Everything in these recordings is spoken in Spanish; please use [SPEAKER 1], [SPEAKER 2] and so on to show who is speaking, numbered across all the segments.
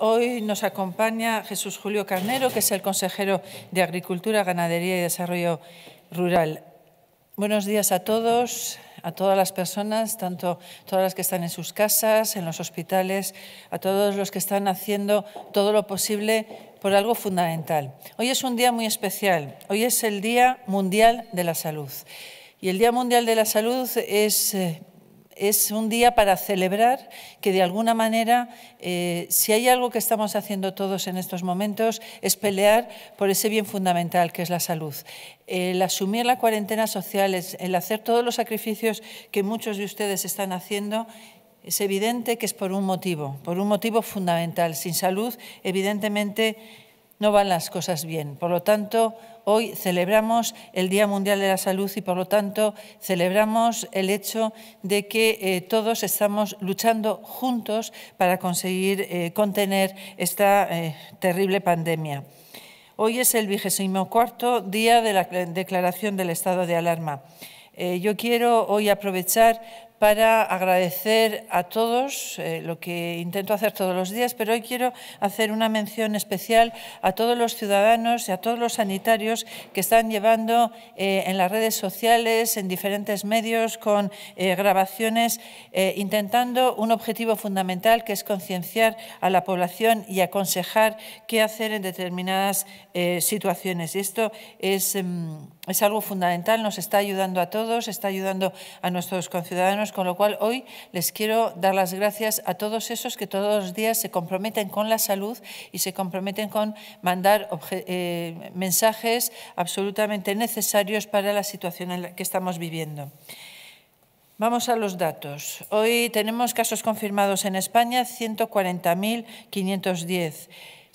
[SPEAKER 1] Hoy nos acompaña Jesús Julio Carnero, que es el consejero de Agricultura, Ganadería y Desarrollo Rural. Buenos días a todos, a todas las personas, tanto todas las que están en sus casas, en los hospitales, a todos los que están haciendo todo lo posible por algo fundamental. Hoy es un día muy especial, hoy es el Día Mundial de la Salud. Y el Día Mundial de la Salud es eh, es un día para celebrar que de alguna manera, eh, si hay algo que estamos haciendo todos en estos momentos, es pelear por ese bien fundamental que es la salud. El asumir la cuarentena social, el hacer todos los sacrificios que muchos de ustedes están haciendo es evidente que es por un motivo, por un motivo fundamental. Sin salud, evidentemente, no van las cosas bien. Por lo tanto, Hoy celebramos el Día Mundial de la Salud y, por lo tanto, celebramos el hecho de que eh, todos estamos luchando juntos para conseguir eh, contener esta eh, terrible pandemia. Hoy es el vigésimo cuarto día de la declaración del estado de alarma. yo quiero hoy aprovechar para agradecer a todos eh, lo que intento hacer todos los días, pero hoy quiero hacer una mención especial a todos los ciudadanos y a todos los sanitarios que están llevando eh, en las redes sociales, en diferentes medios, con eh, grabaciones, intentando un objetivo fundamental que es concienciar a la población y aconsejar qué hacer en determinadas situaciones. Y esto es... Mm, es algo fundamental, nos está ayudando a todos, está ayudando a nuestros conciudadanos, con lo cual hoy les quiero dar las gracias a todos esos que todos los días se comprometen con la salud y se comprometen con mandar eh, mensajes absolutamente necesarios para la situación en la que estamos viviendo. Vamos a los datos. Hoy tenemos casos confirmados en España 140.510.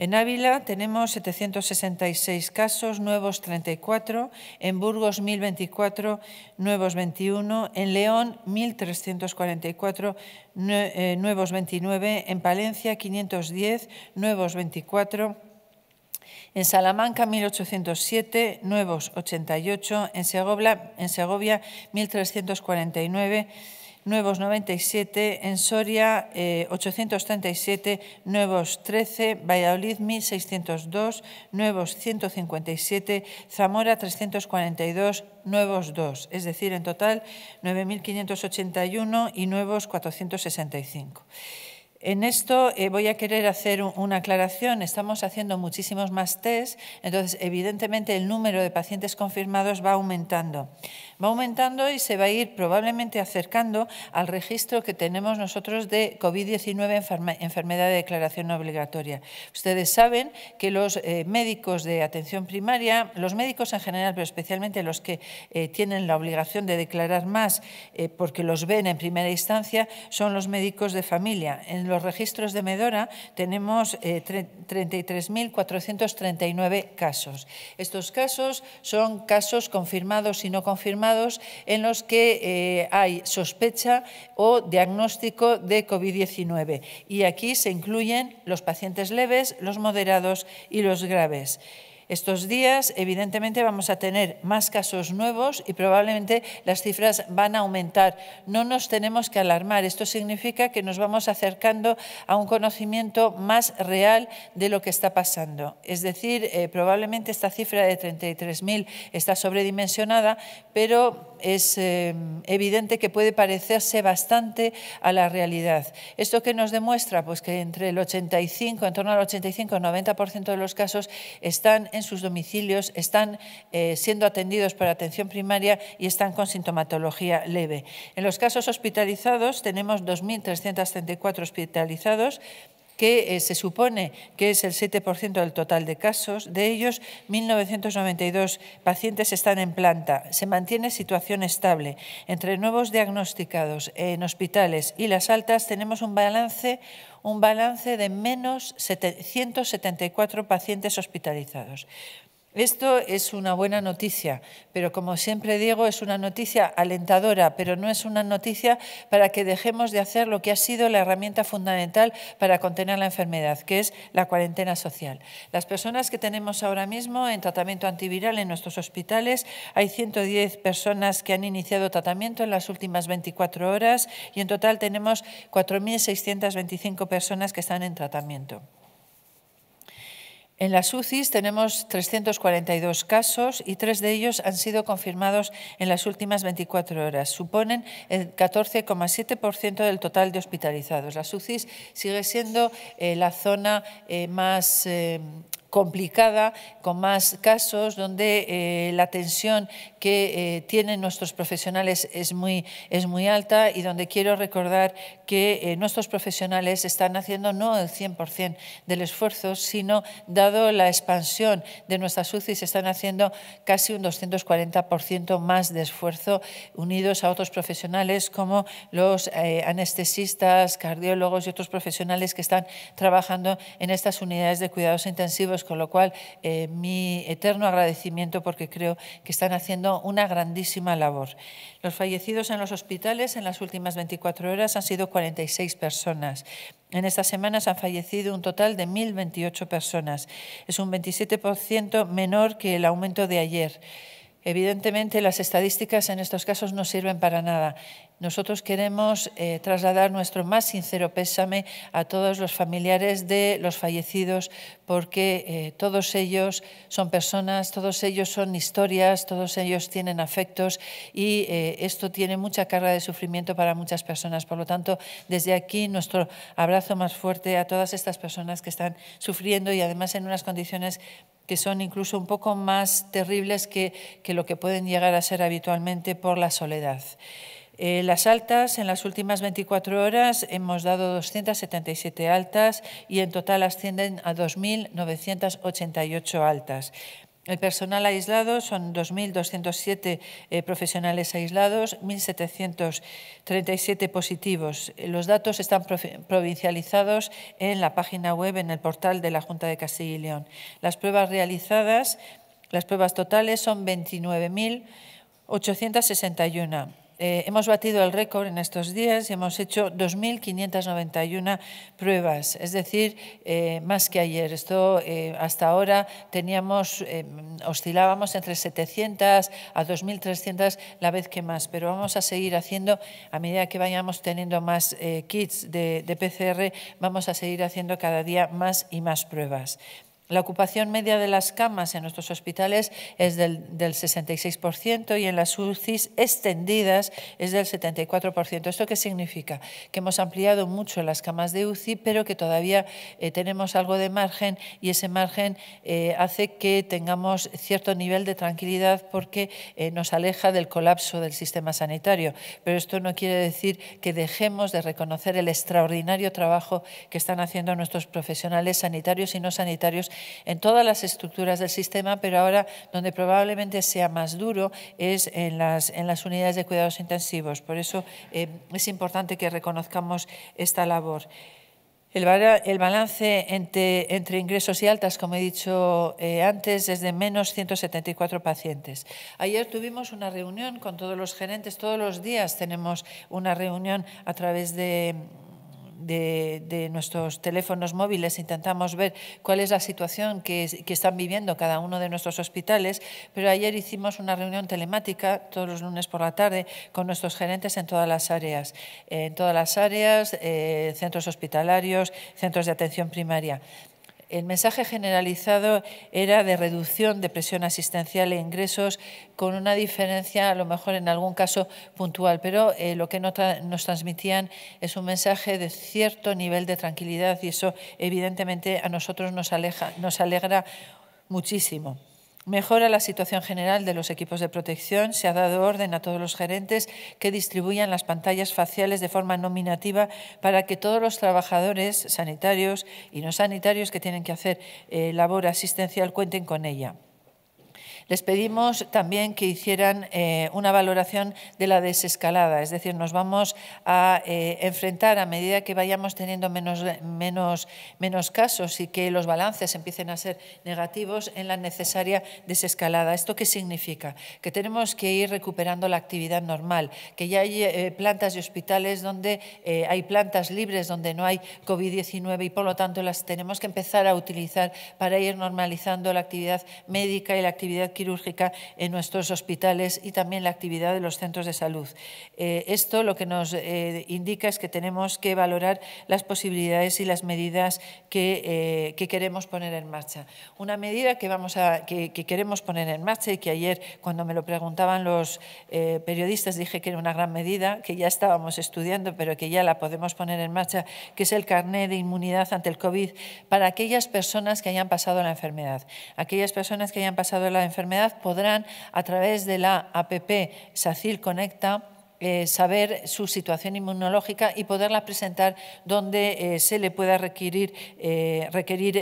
[SPEAKER 1] En Ávila tenemos 766 casos, nuevos 34, en Burgos 1024, nuevos 21, en León 1344, eh, nuevos 29, en Palencia 510, nuevos 24, en Salamanca 1807, nuevos 88, en Segovia, 1349, nuevos 97, en Soria 837, eh, nuevos 13, Valladolid 1.602, nuevos 157, Zamora 342, nuevos 2, es decir, en total 9.581 y nuevos 465. En esto eh, voy a querer hacer una aclaración. Estamos haciendo muchísimos más test, entonces evidentemente el número de pacientes confirmados va aumentando va aumentando y se va a ir probablemente acercando al registro que tenemos nosotros de COVID-19 enfermedad de declaración obligatoria. Ustedes saben que los eh, médicos de atención primaria, los médicos en general, pero especialmente los que eh, tienen la obligación de declarar más eh, porque los ven en primera instancia, son los médicos de familia. En los registros de Medora tenemos 33.439 casos. Estos casos son casos confirmados y no confirmados en los que eh, hay sospecha o diagnóstico de COVID-19. Y aquí se incluyen los pacientes leves, los moderados y los graves. Estos días, evidentemente, vamos a tener más casos nuevos y probablemente las cifras van a aumentar. No nos tenemos que alarmar. Esto significa que nos vamos acercando a un conocimiento más real de lo que está pasando. Es decir, eh, probablemente esta cifra de 33.000 está sobredimensionada, pero es eh, evidente que puede parecerse bastante a la realidad. ¿Esto qué nos demuestra? Pues que entre el 85, en torno al 85-90% de los casos están en en sus domicilios, están eh, siendo atendidos por atención primaria y están con sintomatología leve. En los casos hospitalizados tenemos 2.334 hospitalizados que eh, se supone que es el 7% del total de casos. De ellos, 1.992 pacientes están en planta. Se mantiene situación estable. Entre nuevos diagnosticados en hospitales y las altas tenemos un balance un balance de menos 174 pacientes hospitalizados. Esto es una buena noticia, pero como siempre digo, es una noticia alentadora, pero no es una noticia para que dejemos de hacer lo que ha sido la herramienta fundamental para contener la enfermedad, que es la cuarentena social. Las personas que tenemos ahora mismo en tratamiento antiviral en nuestros hospitales, hay 110 personas que han iniciado tratamiento en las últimas 24 horas y en total tenemos 4.625 personas que están en tratamiento. En las UCIs tenemos 342 casos y tres de ellos han sido confirmados en las últimas 24 horas. Suponen el 14,7% del total de hospitalizados. Las UCIs sigue siendo eh, la zona eh, más eh, complicada, con más casos, donde eh, la tensión que eh, tienen nuestros profesionales es muy, es muy alta y donde quiero recordar que eh, nuestros profesionales están haciendo no el 100% del esfuerzo, sino, dado la expansión de nuestras UCIs, están haciendo casi un 240% más de esfuerzo unidos a otros profesionales como los anestesistas, cardiólogos y otros profesionales que están trabajando en estas unidades de cuidados intensivos con lo cual eh, mi eterno agradecimiento porque creo que están haciendo una grandísima labor. Los fallecidos en los hospitales en las últimas 24 horas han sido 46 personas. En estas semanas han fallecido un total de 1.028 personas. Es un 27% menor que el aumento de ayer. Evidentemente, las estadísticas en estos casos no sirven para nada. Nosotros queremos eh, trasladar nuestro más sincero pésame a todos los familiares de los fallecidos, porque eh, todos ellos son personas, todos ellos son historias, todos ellos tienen afectos y eh, esto tiene mucha carga de sufrimiento para muchas personas. Por lo tanto, desde aquí nuestro abrazo más fuerte a todas estas personas que están sufriendo y además en unas condiciones que son incluso un poco más terribles que, que lo que pueden llegar a ser habitualmente por la soledad. Eh, las altas, en las últimas 24 horas hemos dado 277 altas y en total ascienden a 2.988 altas. El personal aislado son 2.207 eh, profesionales aislados, 1.737 positivos. Eh, los datos están provincializados en la página web, en el portal de la Junta de Castilla y León. Las pruebas realizadas, las pruebas totales son 29.861. Eh, hemos batido el récord en estos días y hemos hecho 2.591 pruebas, es decir, eh, más que ayer. Esto eh, hasta ahora teníamos, oscilábamos entre 700 a 2.300 la vez que más, pero vamos a seguir haciendo, a medida que vayamos teniendo más kits de, de PCR, vamos a seguir haciendo cada día más y más pruebas. La ocupación media de las camas en nuestros hospitales es del, 66% y en las UCIs extendidas es del 74%. ¿Esto qué significa? Que hemos ampliado mucho las camas de UCI, pero que todavía eh, tenemos algo de margen y ese margen eh, hace que tengamos cierto nivel de tranquilidad porque eh, nos aleja del colapso del sistema sanitario. Pero esto no quiere decir que dejemos de reconocer el extraordinario trabajo que están haciendo nuestros profesionales sanitarios y no sanitarios en todas las estructuras del sistema, pero ahora donde probablemente sea más duro es en las, en las unidades de cuidados intensivos. Por eso eh, es importante que reconozcamos esta labor. El, balance entre, entre, ingresos y altas, como he dicho eh, antes, es de menos 174 pacientes. Ayer tuvimos una reunión con todos los gerentes, todos los días tenemos una reunión a través de de, nuestros teléfonos móviles, intentamos ver cuál es la situación que, están viviendo cada uno de nuestros hospitales, pero ayer hicimos una reunión telemática todos los lunes por la tarde con nuestros gerentes en todas las áreas, en todas las áreas, eh, centros hospitalarios, centros de atención primaria. El mensaje generalizado era de reducción de presión asistencial e ingresos, con una diferencia a lo mejor en algún caso puntual, pero eh, lo que nos transmitían es un mensaje de cierto nivel de tranquilidad y eso evidentemente a nosotros nos, aleja, nos alegra muchísimo. Mejora la situación general de los equipos de protección. Se ha dado orden a todos los gerentes que distribuyan las pantallas faciales de forma nominativa para que todos los trabajadores sanitarios y no sanitarios que tienen que hacer eh, labor asistencial cuenten con ella. Les pedimos también que hicieran eh, una valoración de la desescalada, es decir, nos vamos a eh, enfrentar a medida que vayamos teniendo menos, menos, menos casos y que los balances empiecen a ser negativos en la necesaria desescalada. ¿Esto qué significa? Que tenemos que ir recuperando la actividad normal, que ya hay eh, plantas y hospitales donde hay plantas libres, donde no hay COVID-19 y por lo tanto las tenemos que empezar a utilizar para ir normalizando la actividad médica y la actividad quirúrgica en nuestros hospitales y también la actividad de los centros de salud. Eh, esto lo que nos eh, indica es que tenemos que valorar las posibilidades y las medidas eh, que, queremos poner en marcha. Una medida que, vamos a, que, que, queremos poner en marcha y que ayer cuando me lo preguntaban los periodistas dije que era una gran medida, que ya estábamos estudiando pero que ya la podemos poner en marcha, que es el carnet de inmunidad ante el COVID para aquellas personas que hayan pasado la enfermedad. Aquellas personas que hayan pasado la enfermedad podrán, a través de la APP SACIL Conecta, eh, saber su situación inmunológica y poderla presentar donde eh, se le pueda requerir, eh,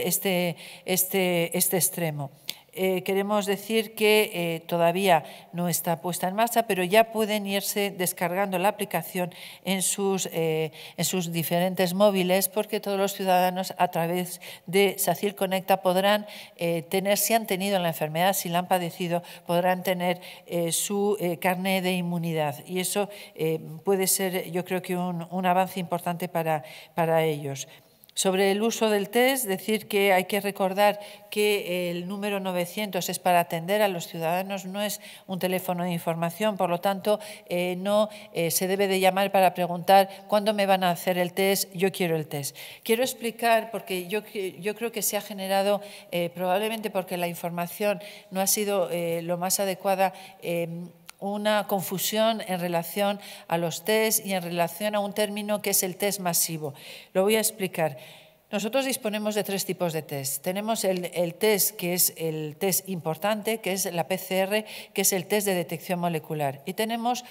[SPEAKER 1] este, este, este extremo. Eh, queremos decir que eh, todavía no está puesta en marcha, pero ya pueden irse descargando la aplicación en sus, eh, en sus diferentes móviles, porque todos los ciudadanos a través de SACIL Conecta podrán tener, si han tenido la enfermedad, si la han padecido, podrán tener su carne de inmunidad. Y eso puede ser, yo creo que, un, avance importante para, para ellos. Sobre el uso del test, decir que hay que recordar que el número 900 es para atender a los ciudadanos, no es un teléfono de información, por lo tanto, eh, no eh, se debe de llamar para preguntar cuándo me van a hacer el test, yo quiero el test. Quiero explicar, porque yo, yo creo que se ha generado, eh, probablemente porque la información no ha sido lo más adecuada, una confusión en relación a los test y en relación a un término que es el test masivo. Lo voy a explicar. Nosotros disponemos de tres tipos de test. Tenemos el, el, test que es el test importante, que es la PCR, que es el test de detección molecular. Y tenemos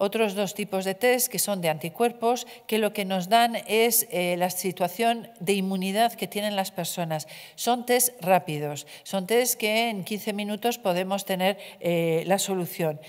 [SPEAKER 1] otros dos tipos de test que son de anticuerpos, que lo que nos dan es eh, la situación de inmunidad que tienen las personas. Son test rápidos, son test que en 15 minutos podemos tener eh, la solución.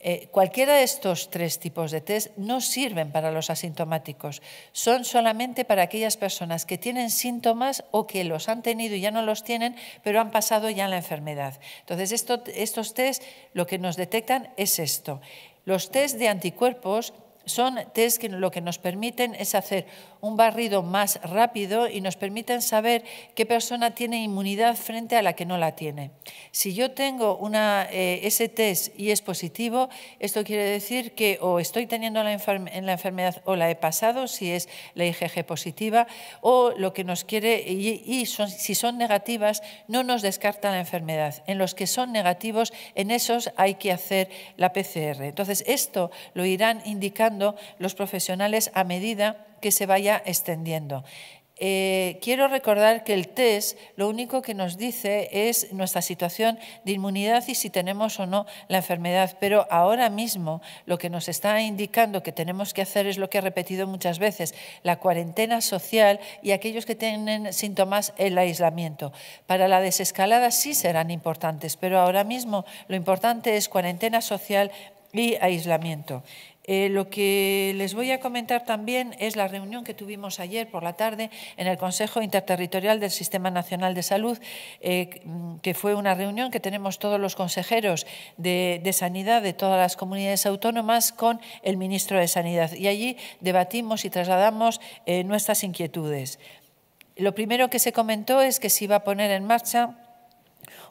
[SPEAKER 1] Eh, cualquiera de estos tres tipos de test no sirven para los asintomáticos, son solamente para aquellas personas que tienen síntomas o que los han tenido y ya no los tienen, pero han pasado ya la enfermedad. Entonces, estos test lo que nos detectan es esto. Los test de anticuerpos son test que lo que nos permiten es hacer un barrido más rápido y nos permiten saber qué persona tiene inmunidad frente a la que no la tiene. Si yo tengo una, eh, ese test y es positivo, esto quiere decir que o estoy teniendo la, enfermedad o la he pasado, si es la IgG positiva, o lo que nos quiere, y, si son negativas, no nos descarta la enfermedad. En los que son negativos, en esos hay que hacer la PCR. Entonces, esto lo irán indicando los profesionales a medida que se vaya extendiendo. Eh, quiero recordar que el test lo único que nos dice es nuestra situación de inmunidad y si tenemos o no la enfermedad, pero ahora mismo lo que nos está indicando que tenemos que hacer es lo que he repetido muchas veces, la cuarentena social y aquellos que tienen síntomas, el aislamiento. Para la desescalada sí serán importantes, pero ahora mismo lo importante es cuarentena social y aislamiento. Eh, lo que les voy a comentar también es la reunión que tuvimos ayer por la tarde en el Consejo Interterritorial del Sistema Nacional de Salud, eh, que fue una reunión que tenemos todos los consejeros de, Sanidad de todas las comunidades autónomas con el ministro de Sanidad. Y allí debatimos y trasladamos eh, nuestras inquietudes. Lo primero que se comentó es que se iba a poner en marcha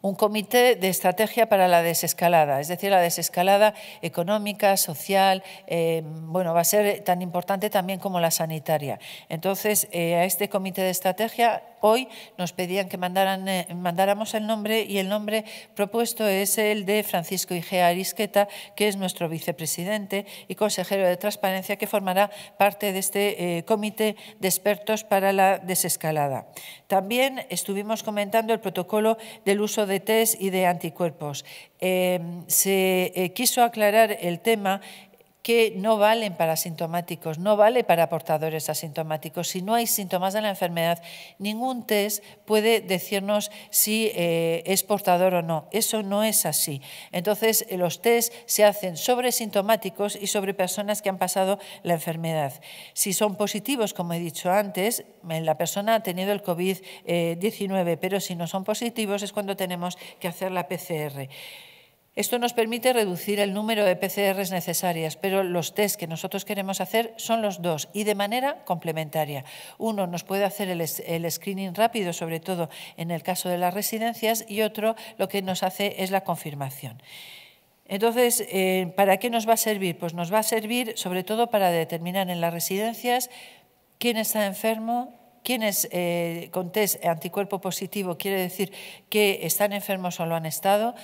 [SPEAKER 1] un comité de estrategia para la desescalada, es decir, la desescalada económica, social, eh, bueno, va a ser tan importante también como la sanitaria. Entonces, eh, a este comité de estrategia Hoy nos pedían que eh, mandáramos el nombre y el nombre propuesto es el de Francisco Igea Arisqueta, que es nuestro vicepresidente y consejero de Transparencia, que formará parte de este eh, comité de expertos para la desescalada. También estuvimos comentando el protocolo del uso de test y de anticuerpos. Eh, se quiso aclarar el tema que no valen para asintomáticos, no vale para portadores asintomáticos. Si no hay síntomas de la enfermedad, ningún test puede decirnos si eh, es portador o no. Eso no es así. Entonces, eh, los test se hacen sobre sintomáticos y sobre personas que han pasado la enfermedad. Si son positivos, como he dicho antes, la persona ha tenido el COVID-19, eh, pero si no son positivos es cuando tenemos que hacer la PCR. Esto nos permite reducir el número de PCRs necesarias, pero los test que nosotros queremos hacer son los dos y de manera complementaria. Uno nos puede hacer el, screening rápido, sobre todo en el caso de las residencias, y otro lo que nos hace es la confirmación. Entonces, eh, ¿para qué nos va a servir? Pues nos va a servir sobre todo para determinar en las residencias quién está enfermo, quién es eh, con test anticuerpo positivo quiere decir que están enfermos o lo han estado,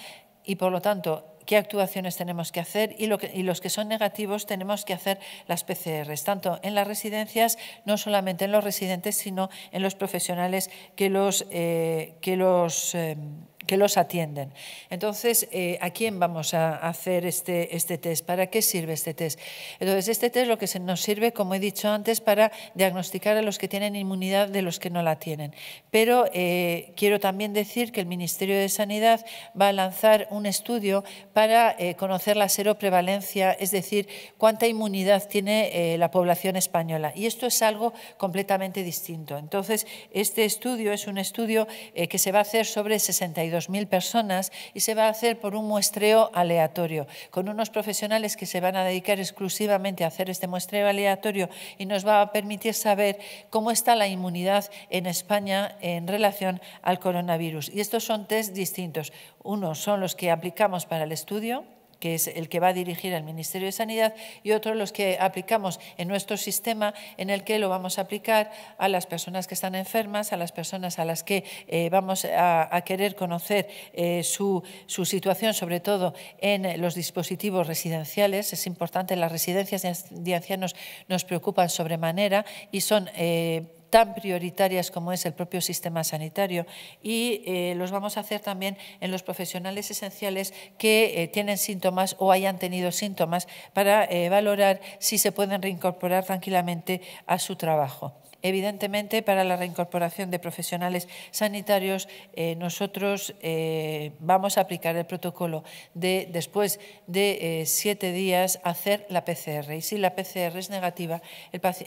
[SPEAKER 1] y por lo tanto qué actuaciones tenemos que hacer y, los que son negativos tenemos que hacer las PCRs, tanto en las residencias, no solamente en los residentes, sino en los profesionales que los, eh, que los em, que los atienden. Entonces, eh, ¿a quién vamos a hacer este, este test? ¿Para qué sirve este test? Entonces, este test lo que nos sirve, como he dicho antes, para diagnosticar a los que tienen inmunidad de los que no la tienen. Pero eh, quiero también decir que el Ministerio de Sanidad va a lanzar un estudio para eh, conocer la seroprevalencia, es decir, cuánta inmunidad tiene la población española. Y esto es algo completamente distinto. Entonces, este estudio es un estudio que se va a hacer sobre 62 2.000 personas y se va a hacer por un muestreo aleatorio, con unos profesionales que se van a dedicar exclusivamente a hacer este muestreo aleatorio y nos va a permitir saber cómo está la inmunidad en España en relación al coronavirus. Y estos son test distintos. Uno son los que aplicamos para el estudio, que es el que va a dirigir el Ministerio de Sanidad, y otros los que aplicamos en nuestro sistema, en el que lo vamos a aplicar a las personas que están enfermas, a las personas a las que eh, vamos a, querer conocer eh, su, situación, sobre todo en los dispositivos residenciales. Es importante, las residencias de ancianos nos preocupan sobremanera y son... Eh, tan prioritarias como es el propio sistema sanitario y eh, los vamos a hacer también en los profesionales esenciales que eh, tienen síntomas o hayan tenido síntomas para eh, valorar si se pueden reincorporar tranquilamente a su trabajo. Evidentemente, para la reincorporación de profesionales sanitarios, eh, nosotros eh, vamos a aplicar el protocolo de, después de eh, siete días, hacer la PCR. Y si la PCR es negativa,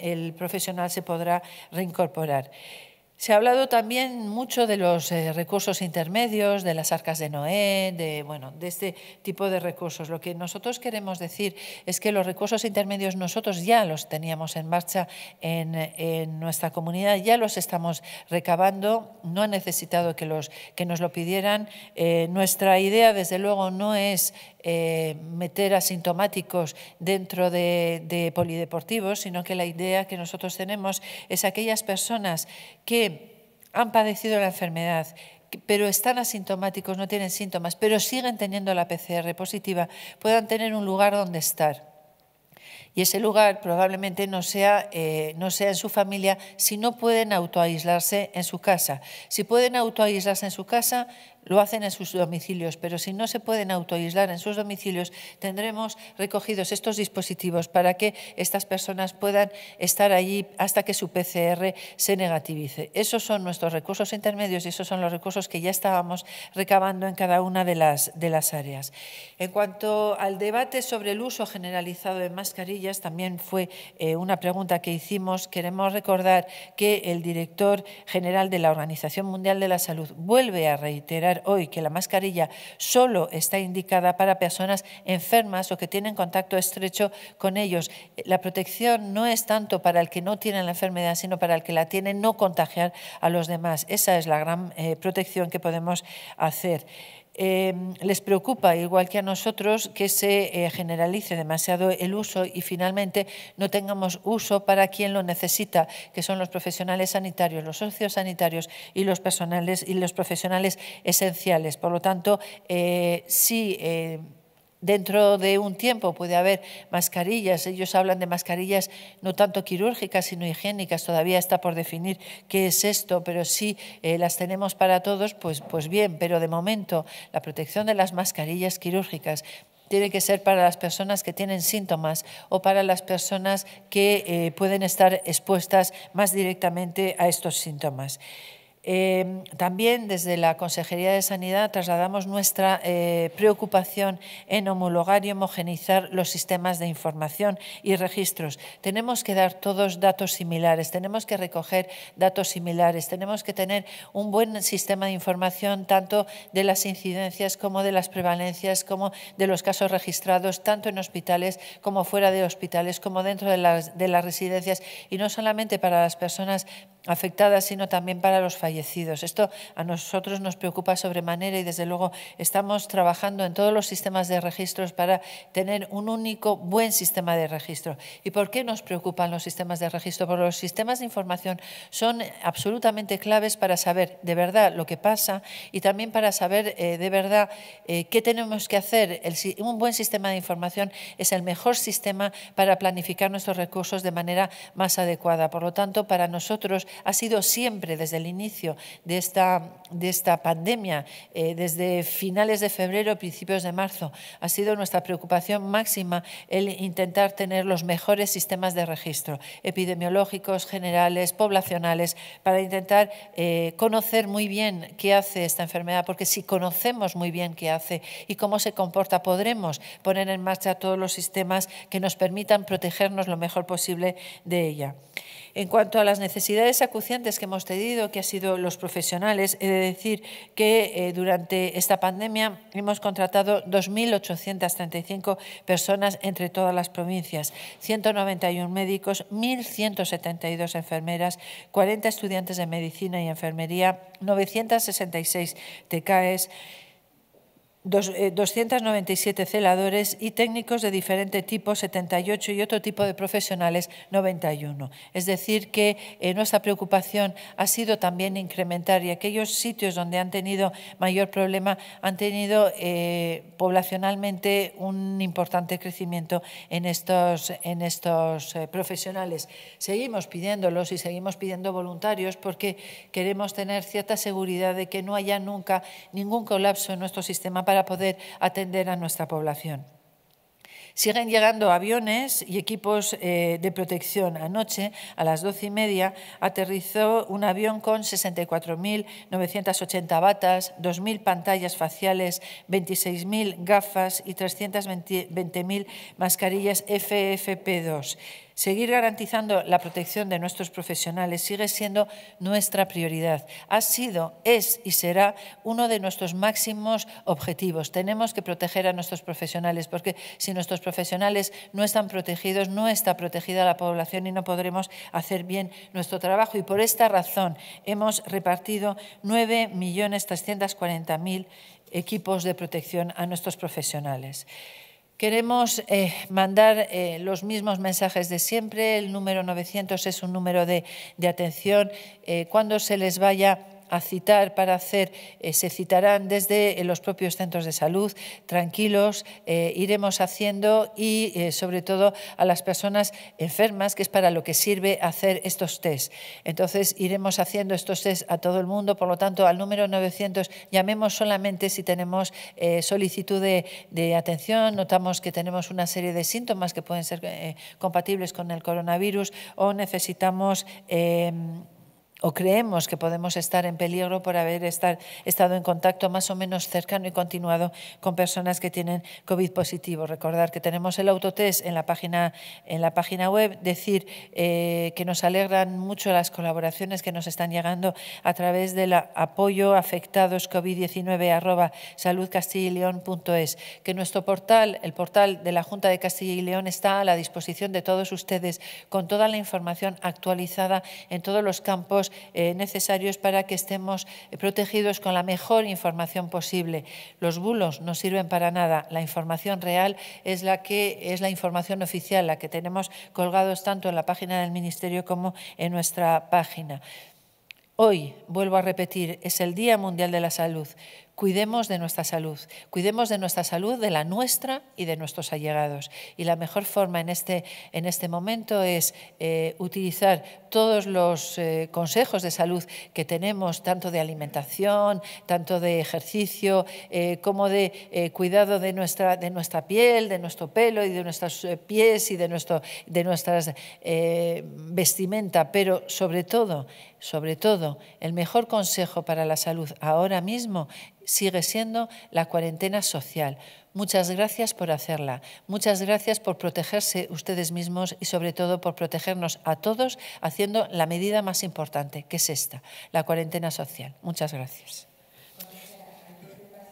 [SPEAKER 1] el profesional se podrá reincorporar. Se ha hablado también mucho de los eh, recursos intermedios, de las arcas de Noé, de, bueno, de este tipo de recursos. Lo que nosotros queremos decir es que los recursos intermedios nosotros ya los teníamos en marcha en, nuestra comunidad, ya los estamos recabando, no ha necesitado que, los, que nos lo pidieran. Eh, nuestra idea, desde luego, no es eh, meter asintomáticos dentro de polideportivos, sino que la idea que nosotros tenemos es aquellas personas que han padecido la enfermedad, pero están asintomáticos, no tienen síntomas, pero siguen teniendo la PCR positiva, puedan tener un lugar donde estar. Y ese lugar probablemente no sea, eh, no sea en su familia si no pueden autoaislarse en su casa. Si pueden autoaislarse en su casa, lo hacen en sus domicilios, pero si no se pueden autoaislar en sus domicilios, tendremos recogidos estos dispositivos para que estas personas puedan estar allí hasta que su PCR se negativice. Esos son nuestros recursos intermedios y esos son los recursos que ya estábamos recabando en cada una de las, de las áreas. En cuanto al debate sobre el uso generalizado de mascarillas, también fue eh, una pregunta que hicimos. Queremos recordar que el director general de la Organización Mundial de la Salud vuelve a reiterar hoy que la mascarilla solo está indicada para personas enfermas o que tienen contacto estrecho con ellos. La protección no es tanto para el que no tiene la enfermedad, sino para el que la tiene no contagiar a los demás. Esa es la gran eh, protección que podemos hacer. Em, les preocupa, igual que a nosotros, que se eh, generalice demasiado el uso y finalmente no tengamos uso para quien lo necesita, que son los profesionales sanitarios, los sanitarios y los, personales, y los profesionales esenciales. Por lo tanto, eh, sí eh, Dentro de un tiempo puede haber mascarillas, ellos hablan de mascarillas no tanto quirúrgicas sino higiénicas, todavía está por definir qué es esto, pero si eh, las tenemos para todos, pues, pues bien, pero de momento la protección de las mascarillas quirúrgicas tiene que ser para las personas que tienen síntomas o para las personas que eh, pueden estar expuestas más directamente a estos síntomas. Em, también desde la Consejería de Sanidad trasladamos nuestra eh, preocupación en homologar y homogenizar los sistemas de información y registros. Tenemos que dar todos datos similares, tenemos que recoger datos similares, tenemos que tener un buen sistema de información tanto de las incidencias como de las prevalencias, como de los casos registrados, tanto en hospitales como fuera de hospitales, como dentro de las, de las residencias, y no solamente para las personas afectadas, sino también para los fallecidos. Esto a nosotros nos preocupa sobremanera y desde luego estamos trabajando en todos los sistemas de registros para tener un único buen sistema de registro. ¿Y por qué nos preocupan los sistemas de registro? Porque los sistemas de información son absolutamente claves para saber de verdad lo que pasa y también para saber eh, de verdad eh, qué tenemos que hacer. un buen sistema de información es el mejor sistema para planificar nuestros recursos de manera más adecuada. Por lo tanto, para nosotros ha sido siempre desde el inicio de esta, de esta pandemia, eh, desde finales de febrero, principios de marzo, ha sido nuestra preocupación máxima el intentar tener los mejores sistemas de registro epidemiológicos, generales, poblacionales, para intentar eh, conocer muy bien qué hace esta enfermedad, porque si conocemos muy bien qué hace y cómo se comporta, podremos poner en marcha todos los sistemas que nos permitan protegernos lo mejor posible de ella. En cuanto a las necesidades acuciantes que hemos tenido, que han sido los profesionales, he de decir que eh, durante esta pandemia hemos contratado 2.835 personas entre todas las provincias, 191 médicos, 1.172 enfermeras, 40 estudiantes de medicina y enfermería, 966 TCAES, 297 eh, celadores y técnicos de diferente tipo, 78, y otro tipo de profesionales, 91. Es decir, que eh, nuestra preocupación ha sido también incrementar y aquellos sitios donde han tenido mayor problema han tenido eh, poblacionalmente un importante crecimiento en estos, en estos profesionales. Seguimos pidiéndolos y seguimos pidiendo voluntarios porque queremos tener cierta seguridad de que no haya nunca ningún colapso en nuestro sistema para para poder atender a nuestra población. Siguen llegando aviones y equipos eh, de protección. Anoche, a las doce y media, aterrizó un avión con 64.980 batas, 2.000 pantallas faciales, 26.000 gafas y 320.000 mascarillas FFP2. Seguir garantizando la protección de nuestros profesionales sigue siendo nuestra prioridad. Ha sido, es y será uno de nuestros máximos objetivos. Tenemos que proteger a nuestros profesionales porque si nuestros profesionales no están protegidos, no está protegida la población y no podremos hacer bien nuestro trabajo. Y por esta razón hemos repartido 9.340.000 equipos de protección a nuestros profesionales. Queremos eh, mandar eh, los mismos mensajes de siempre. El número 900 es un número de, de atención. Eh, cuando se les vaya a citar para hacer, eh, se citarán desde eh, los propios centros de salud, tranquilos, eh, iremos haciendo y sobre todo a las personas enfermas, que es para lo que sirve hacer estos test. Entonces iremos haciendo estos test a todo el mundo, por lo tanto al número 900 llamemos solamente si tenemos solicitud de, atención, notamos que tenemos una serie de síntomas que pueden ser compatibles con el coronavirus o necesitamos... Em, o creemos que podemos estar en peligro por haber estar, estado en contacto más o menos cercano y continuado con personas que tienen COVID positivo. Recordar que tenemos el autotest en la página, en la página web, decir eh, que nos alegran mucho las colaboraciones que nos están llegando a través del apoyo afectados COVID-19 que nuestro portal, el portal de la Junta de Castilla y León está a la disposición de todos ustedes con toda la información actualizada en todos los campos eh, necesarios para que estemos eh, protegidos con la mejor información posible. Los bulos no sirven para nada. La información real es la que es la información oficial, la que tenemos colgados tanto en la página del Ministerio como en nuestra página. Hoy, vuelvo a repetir, es el Día Mundial de la Salud cuidemos de nuestra salud, cuidemos de nuestra salud, de la nuestra y de nuestros allegados. Y la mejor forma en este, en este momento es eh, utilizar todos los eh, consejos de salud que tenemos, tanto de alimentación, tanto de ejercicio, eh, como de cuidado de nuestra, de nuestra piel, de nuestro pelo y de nuestros pies y de, nuestro, de nuestras vestimenta, pero sobre todo sobre todo, el mejor consejo para la salud ahora mismo sigue siendo la cuarentena social. Muchas gracias por hacerla. Muchas gracias por protegerse ustedes mismos y sobre todo por protegernos a todos haciendo la medida más importante, que es esta, la cuarentena social. Muchas gracias.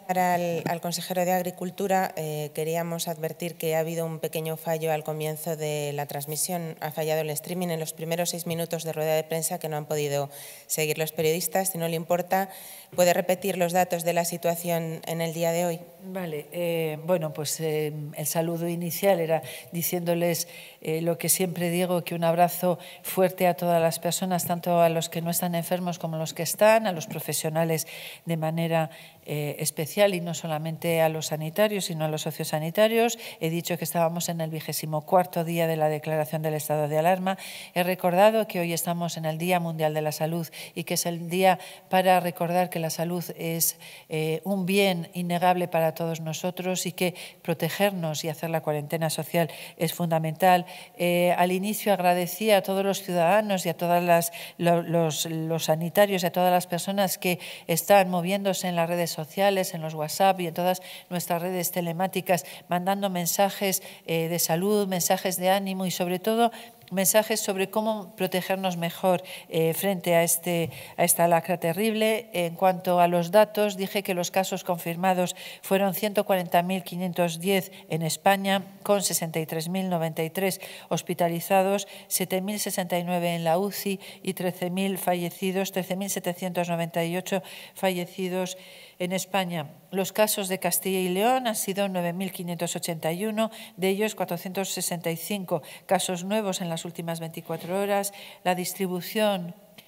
[SPEAKER 2] Para al, consejero de Agricultura eh, queríamos advertir que ha habido un pequeño fallo al comienzo de la transmisión. Ha fallado el streaming en los primeros seis minutos de rueda de prensa que no han podido seguir los periodistas. Si no le importa, puede repetir los datos de la situación en el día de hoy. Vale, eh, bueno, pues eh, el saludo inicial era diciéndoles eh, lo que siempre
[SPEAKER 1] digo, que un abrazo fuerte a todas las personas, tanto a los que no están enfermos como a los que están, a los profesionales de manera especial y no solamente a los sanitarios, sino a los sociosanitarios. He dicho que estábamos en el vigésimo cuarto día de la declaración del estado de alarma. He recordado que hoy estamos en el Día Mundial de la Salud y que es el día para recordar que la salud es eh, un bien innegable para todos nosotros y que protegernos y hacer la cuarentena social es fundamental. Eh, al inicio agradecía a todos los ciudadanos y a todas los, sanitarios y a todas las personas que están moviéndose en las redes sociales, en los WhatsApp y en todas nuestras redes telemáticas, mandando mensajes eh, de salud, mensajes de ánimo y sobre todo mensajes sobre cómo protegernos mejor eh, frente a, este, a esta lacra terrible. En cuanto a los datos, dije que los casos confirmados fueron 140.510 en España, con 63.093 hospitalizados, 7.069 en la UCI y 13.000 fallecidos, 13.798 fallecidos en España, los casos de Castilla y León han sido 9.581, de ellos 465 casos nuevos en las últimas 24 horas. La distribución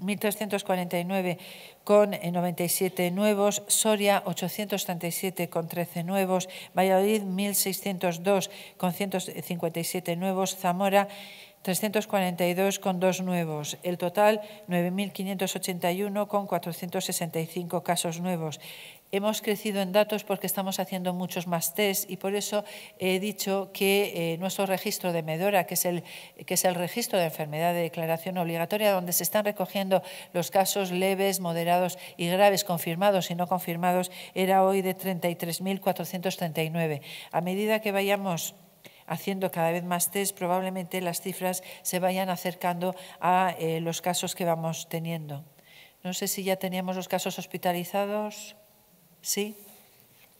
[SPEAKER 1] 1.349 con 97 eh, nuevos, Soria 837 con 13 nuevos, Valladolid 1.602 con 157 nuevos, Zamora 342 con 2 nuevos, el total 9.581 con 465 casos nuevos. Hemos crecido en datos porque estamos haciendo muchos más test y por eso he dicho que eh, nuestro registro de Medora, que es, el, que es el registro de enfermedad de declaración obligatoria, donde se están recogiendo los casos leves, moderados y graves confirmados y no confirmados, era hoy de 33.439. A medida que vayamos haciendo cada vez más test, probablemente las cifras se vayan acercando a eh, los casos que vamos teniendo. No sé si ya teníamos los casos
[SPEAKER 2] hospitalizados. Sí,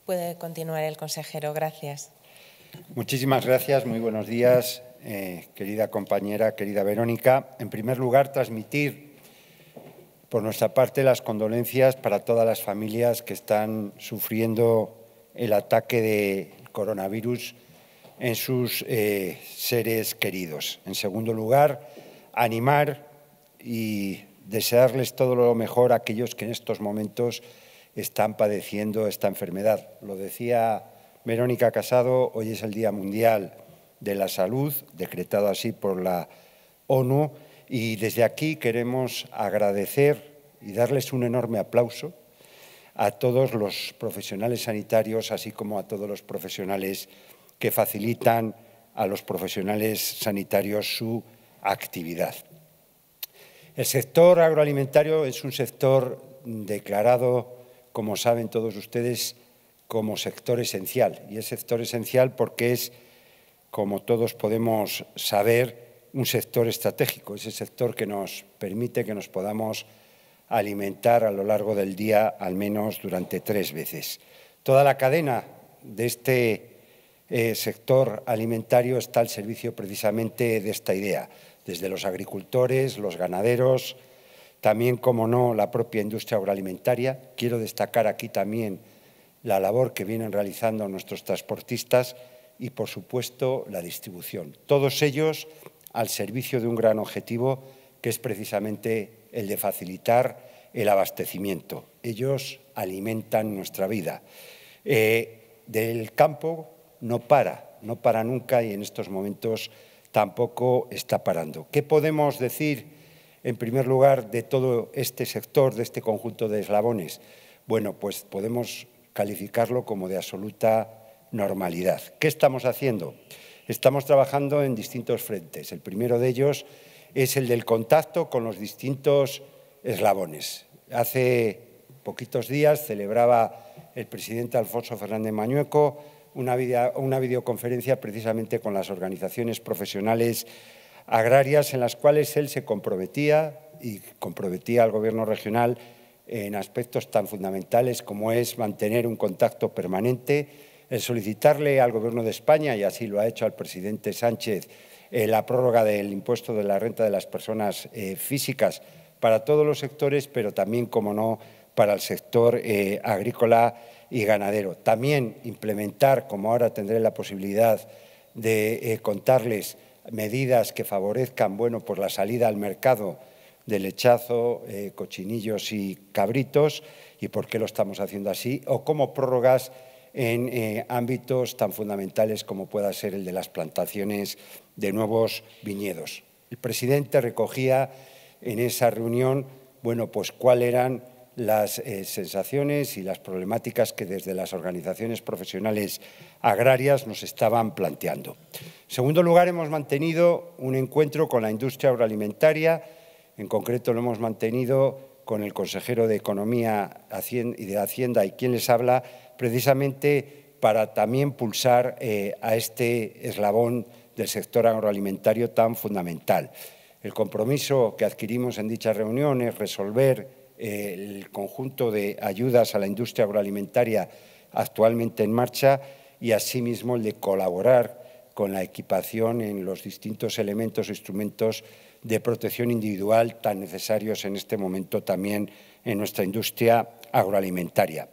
[SPEAKER 2] puede continuar el consejero. Gracias.
[SPEAKER 3] Muchísimas gracias. Muy buenos días, eh, querida compañera, querida Verónica. En primer lugar, transmitir por nuestra parte las condolencias para todas las familias que están sufriendo el ataque de coronavirus en sus eh, seres queridos. En segundo lugar, animar y desearles todo lo mejor a aquellos que en estos momentos están padeciendo esta enfermedad. Lo decía Verónica Casado, hoy es el Día Mundial de la Salud, decretado así por la ONU, y desde aquí queremos agradecer y darles un enorme aplauso a todos los profesionales sanitarios, así como a todos los profesionales que facilitan a los profesionales sanitarios su actividad. El sector agroalimentario es un sector declarado como saben todos ustedes, como sector esencial. Y es sector esencial porque es, como todos podemos saber, un sector estratégico. Es el sector que nos permite que nos podamos alimentar a lo largo del día, al menos durante tres veces. Toda la cadena de este eh, sector alimentario está al servicio precisamente de esta idea, desde los agricultores, los ganaderos, también, como no, la propia industria agroalimentaria. Quiero destacar aquí también la labor que vienen realizando nuestros transportistas y, por supuesto, la distribución. Todos ellos al servicio de un gran objetivo que es precisamente el de facilitar el abastecimiento. Ellos alimentan nuestra vida. Eh, del campo no para, no para nunca y en estos momentos tampoco está parando. ¿Qué podemos decir? en primer lugar, de todo este sector, de este conjunto de eslabones? Bueno, pues podemos calificarlo como de absoluta normalidad. ¿Qué estamos haciendo? Estamos trabajando en distintos frentes. El primero de ellos es el del contacto con los distintos eslabones. Hace poquitos días celebraba el presidente Alfonso Fernández Mañueco una, una videoconferencia precisamente con las organizaciones profesionales agrarias en las cuales él se comprometía y comprometía al gobierno regional en aspectos tan fundamentales como es mantener un contacto permanente, solicitarle al Gobierno de España, y así lo ha hecho al presidente Sánchez, eh, la prórroga del impuesto de la renta de las personas eh, físicas para todos los sectores, pero también, como no, para el sector eh, agrícola y ganadero. También implementar, como ahora tendré la posibilidad de contarles, medidas que favorezcan bueno, por la salida al mercado de lechazo, eh, cochinillos y cabritos y por qué lo estamos haciendo así, o como prórrogas en eh, ámbitos tan fundamentales como pueda ser el de las plantaciones de nuevos viñedos. El presidente recogía en esa reunión bueno, pues cuáles eran las eh, sensaciones y las problemáticas que desde las organizaciones profesionales agrarias nos estaban planteando. En segundo lugar, hemos mantenido un encuentro con la industria agroalimentaria, en concreto lo hemos mantenido con el consejero de Economía y de Hacienda y quien les habla, precisamente para también pulsar eh, a este eslabón del sector agroalimentario tan fundamental. El compromiso que adquirimos en dichas reunión es resolver el conjunto de ayudas a la industria agroalimentaria actualmente en marcha y asimismo el de colaborar con la equipación en los distintos elementos e instrumentos de protección individual tan necesarios en este momento también en nuestra industria agroalimentaria.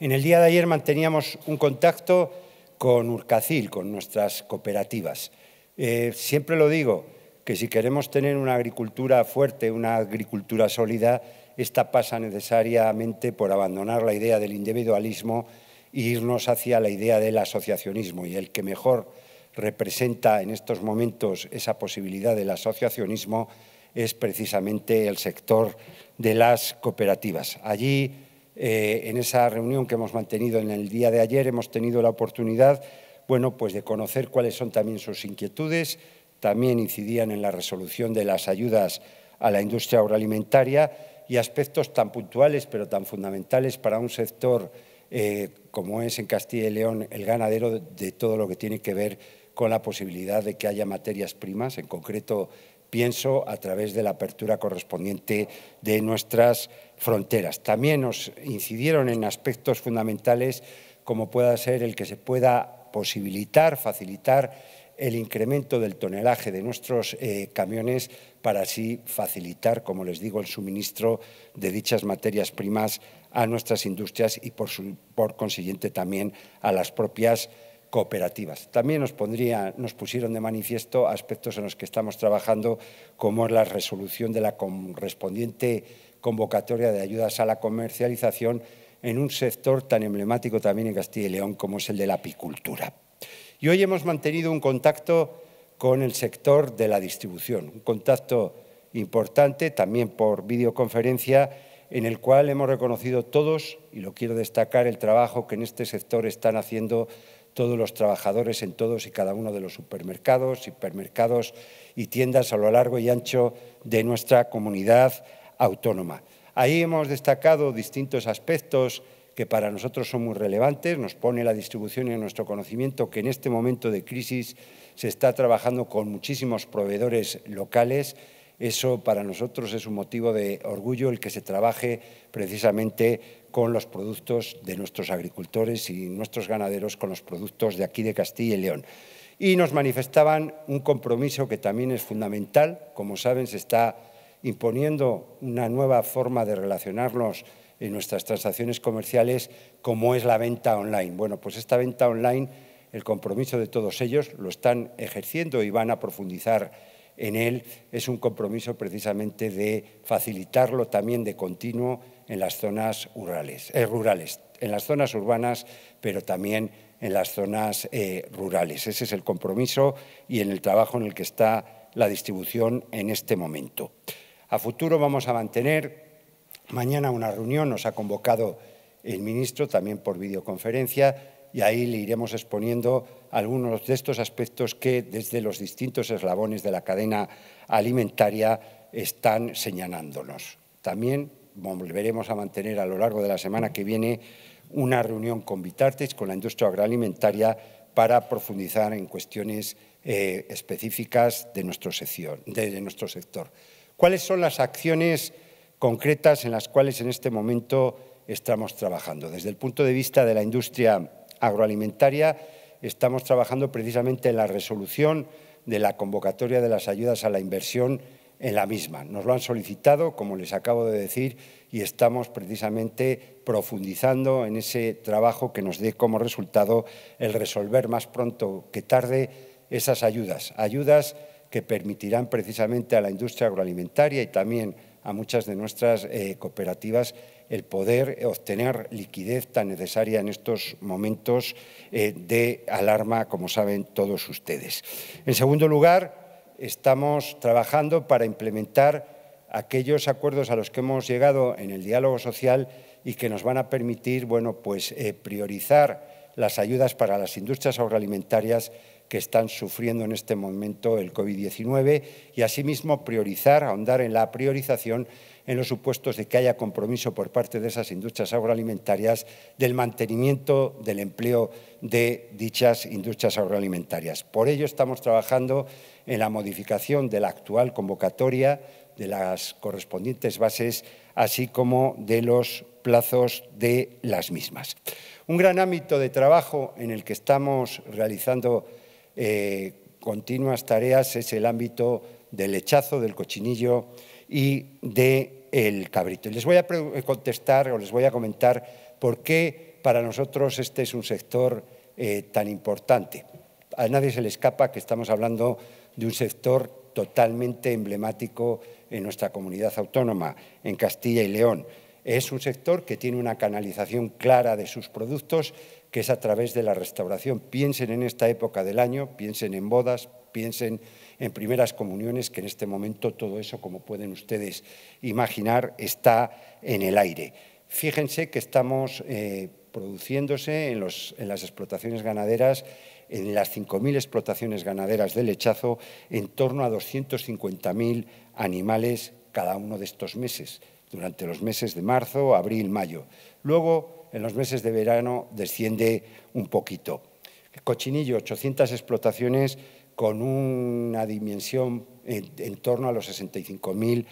[SPEAKER 3] En el día de ayer manteníamos un contacto con Urcacil, con nuestras cooperativas. Eh, siempre lo digo, que si queremos tener una agricultura fuerte, una agricultura sólida, esta pasa necesariamente por abandonar la idea del individualismo e irnos hacia la idea del asociacionismo. Y el que mejor representa en estos momentos esa posibilidad del asociacionismo es precisamente el sector de las cooperativas. Allí, eh, en esa reunión que hemos mantenido en el día de ayer, hemos tenido la oportunidad bueno, pues de conocer cuáles son también sus inquietudes, también incidían en la resolución de las ayudas a la industria agroalimentaria y aspectos tan puntuales pero tan fundamentales para un sector eh, como es en Castilla y León el ganadero de todo lo que tiene que ver con la posibilidad de que haya materias primas, en concreto pienso a través de la apertura correspondiente de nuestras fronteras. También nos incidieron en aspectos fundamentales como pueda ser el que se pueda posibilitar, facilitar el incremento del tonelaje de nuestros eh, camiones para así facilitar, como les digo, el suministro de dichas materias primas a nuestras industrias y por, consiguiente también a las propias cooperativas. También nos, nos pusieron de manifiesto aspectos en los que estamos trabajando, como es la resolución de la correspondiente convocatoria de ayudas a la comercialización en un sector tan emblemático también en Castilla y León como es el de la apicultura. Y hoy hemos mantenido un contacto con el sector de la distribución, un contacto importante también por videoconferencia en el cual hemos reconocido todos, y lo quiero destacar, el trabajo que en este sector están haciendo todos los trabajadores en todos y cada uno de los supermercados, hipermercados y tiendas a lo largo y ancho de nuestra comunidad autónoma. Ahí hemos destacado distintos aspectos que para nosotros son muy relevantes, nos pone la distribución y nuestro conocimiento que en este momento de crisis se está trabajando con muchísimos proveedores locales. Eso para nosotros es un motivo de orgullo el que se trabaje precisamente con los productos de nuestros agricultores y nuestros ganaderos, con los productos de aquí de Castilla y León y nos manifestaban un compromiso que también es fundamental. Como saben, se está imponiendo una nueva forma de relacionarnos en nuestras transacciones comerciales como es la venta online. Bueno, pues esta venta online, el compromiso de todos ellos, lo están ejerciendo y van a profundizar en él. Es un compromiso precisamente de facilitarlo también de continuo en las zonas eh, rurales, en las zonas urbanas, pero también en las zonas eh, rurales. Ese es el compromiso y en el trabajo en el que está la distribución en este momento. A futuro vamos a mantener Mañana una reunión nos ha convocado el ministro, también por videoconferencia, y ahí le iremos exponiendo algunos de estos aspectos que desde los distintos eslabones de la cadena alimentaria están señalándonos. También volveremos a mantener a lo largo de la semana que viene una reunión con Vitartes, con la industria agroalimentaria, para profundizar en cuestiones eh, específicas de nuestro sector. ¿Cuáles son las acciones concretas en las cuales en este momento estamos trabajando. Desde el punto de vista de la industria agroalimentaria, estamos trabajando precisamente en la resolución de la convocatoria de las ayudas a la inversión en la misma. Nos lo han solicitado, como les acabo de decir, y estamos precisamente profundizando en ese trabajo que nos dé como resultado el resolver más pronto que tarde esas ayudas. Ayudas que permitirán precisamente a la industria agroalimentaria y también a muchas de nuestras eh, cooperativas el poder obtener liquidez tan necesaria en estos momentos eh, de alarma, como saben todos ustedes. En segundo lugar, estamos trabajando para implementar aquellos acuerdos a los que hemos llegado en el diálogo social y que nos van a permitir bueno, pues, eh, priorizar las ayudas para las industrias agroalimentarias que están sufriendo en este momento el COVID-19 y asimismo priorizar, ahondar en la priorización en los supuestos de que haya compromiso por parte de esas industrias agroalimentarias del mantenimiento del empleo de dichas industrias agroalimentarias. Por ello estamos trabajando en la modificación de la actual convocatoria, de las correspondientes bases, así como de los plazos de las mismas. Un gran ámbito de trabajo en el que estamos realizando eh, continuas tareas es el ámbito del lechazo, del cochinillo y del el cabrito. les voy a eh, contestar o les voy a comentar por qué para nosotros este es un sector eh, tan importante. A nadie se le escapa que estamos hablando de un sector totalmente emblemático en nuestra comunidad autónoma, en Castilla y León. Es un sector que tiene una canalización clara de sus productos que es a través de la restauración. Piensen en esta época del año, piensen en bodas, piensen en primeras comuniones, que en este momento todo eso, como pueden ustedes imaginar, está en el aire. Fíjense que estamos eh, produciéndose en, las explotaciones ganaderas en las 5.000 explotaciones ganaderas de lechazo en torno a 250.000 animales cada uno de estos meses, durante los meses de marzo, abril, mayo. Luego, en los meses de verano desciende un poquito. Cochinillo, 800 explotaciones con una dimensión en, torno a los 65.000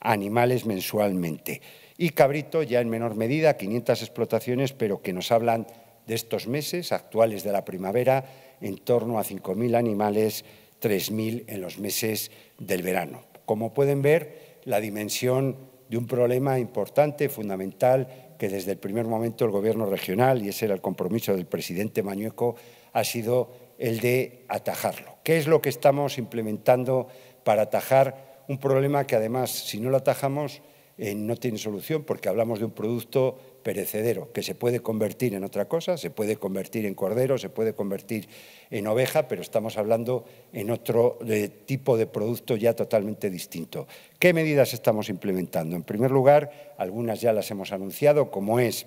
[SPEAKER 3] animales mensualmente. Y cabrito, ya en menor medida, 500 explotaciones, pero que nos hablan de estos meses actuales de la primavera, en torno a 5.000 animales, 3.000 en los meses del verano. Como pueden ver, la dimensión de un problema importante, fundamental, que desde el primer momento el gobierno regional, y ese era el compromiso del presidente Mañueco, ha sido el de atajarlo. ¿Qué es lo que estamos implementando para atajar un problema que además, si no lo atajamos, eh, no tiene solución, porque hablamos de un producto perecedero, que se puede convertir en otra cosa, se puede convertir en cordero, se puede convertir en oveja, pero estamos hablando en otro tipo de producto ya totalmente distinto. ¿Qué medidas estamos implementando? En primer lugar, algunas ya las hemos anunciado, como es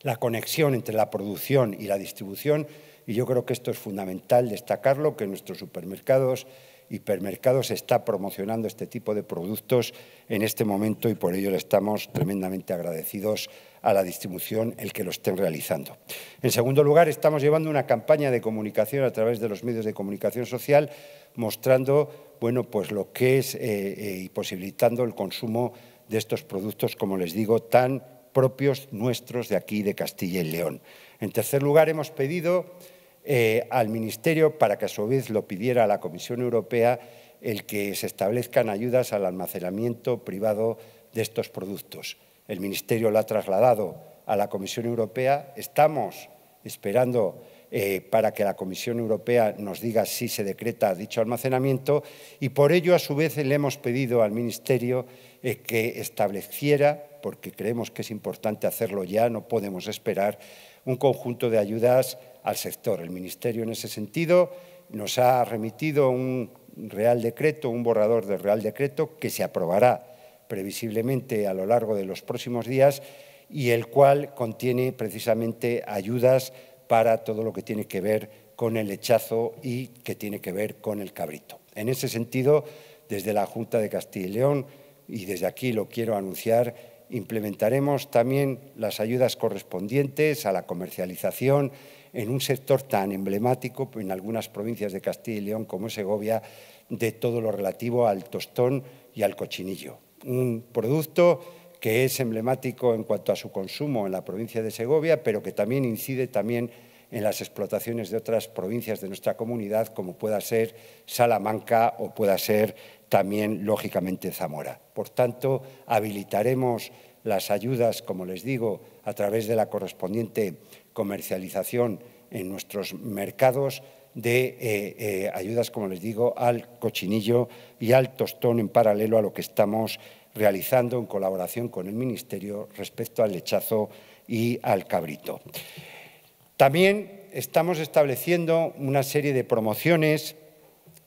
[SPEAKER 3] la conexión entre la producción y la distribución, y yo creo que esto es fundamental destacarlo, que nuestros supermercados hipermercados está promocionando este tipo de productos en este momento y por ello le estamos tremendamente agradecidos a la distribución el que lo estén realizando. En segundo lugar, estamos llevando una campaña de comunicación a través de los medios de comunicación social mostrando bueno, pues lo que es eh, eh, y posibilitando el consumo de estos productos, como les digo, tan propios nuestros de aquí, de Castilla y León. En tercer lugar, hemos pedido eh, al Ministerio para que a su vez lo pidiera a la Comisión Europea el que se establezcan ayudas al almacenamiento privado de estos productos. El Ministerio lo ha trasladado a la Comisión Europea. Estamos esperando eh, para que la Comisión Europea nos diga si se decreta dicho almacenamiento y por ello a su vez le hemos pedido al Ministerio eh, que estableciera, porque creemos que es importante hacerlo ya, no podemos esperar, un conjunto de ayudas al sector. El Ministerio, en ese sentido, nos ha remitido un Real Decreto, un borrador de Real Decreto que se aprobará previsiblemente a lo largo de los próximos días y el cual contiene precisamente ayudas para todo lo que tiene que ver con el hechazo y que tiene que ver con el cabrito. En ese sentido, desde la Junta de Castilla y León, y desde aquí lo quiero anunciar, implementaremos también las ayudas correspondientes a la comercialización en un sector tan emblemático en algunas provincias de Castilla y León como Segovia de todo lo relativo al tostón y al cochinillo. Un producto que es emblemático en cuanto a su consumo en la provincia de Segovia, pero que también incide también en las explotaciones de otras provincias de nuestra comunidad, como pueda ser Salamanca o pueda ser también, lógicamente, Zamora. Por tanto, habilitaremos las ayudas, como les digo, a través de la correspondiente comercialización en nuestros mercados de eh, eh, ayudas, como les digo, al cochinillo y al tostón en paralelo a lo que estamos realizando en colaboración con el Ministerio respecto al lechazo y al cabrito. También estamos estableciendo una serie de promociones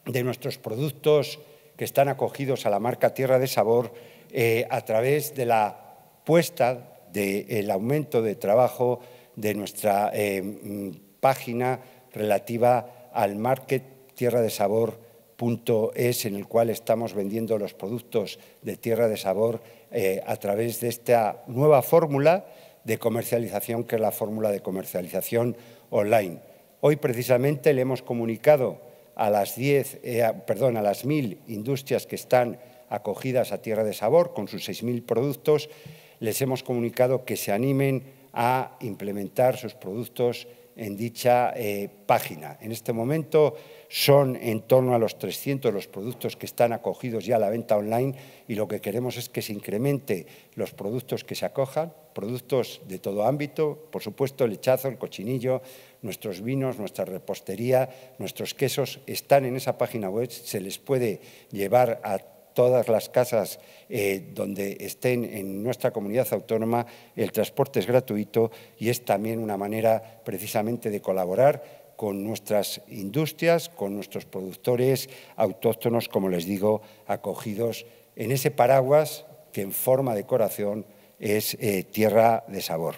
[SPEAKER 3] de nuestros productos que están acogidos a la marca Tierra de Sabor eh, a través de la puesta del aumento de trabajo de nuestra eh, página relativa al market tierradesabor.es en el cual estamos vendiendo los productos de Tierra de Sabor eh, a través de esta nueva fórmula de comercialización que es la fórmula de comercialización online. Hoy precisamente le hemos comunicado a las 10, eh, a las 1000 industrias que están acogidas a Tierra de Sabor con sus 6000 productos, les hemos comunicado que se animen a implementar sus productos en dicha eh, página. En este momento son en torno a los 300 los productos que están acogidos ya a la venta online y lo que queremos es que se incremente los productos que se acojan, productos de todo ámbito, por supuesto el hechazo, el cochinillo, nuestros vinos, nuestra repostería, nuestros quesos están en esa página web, se les puede llevar a todas las casas eh, donde estén en nuestra comunidad autónoma, el transporte es gratuito y es también una manera precisamente de colaborar con nuestras industrias, con nuestros productores autóctonos, como les digo, acogidos en ese paraguas que en forma de corazón es eh, tierra de sabor.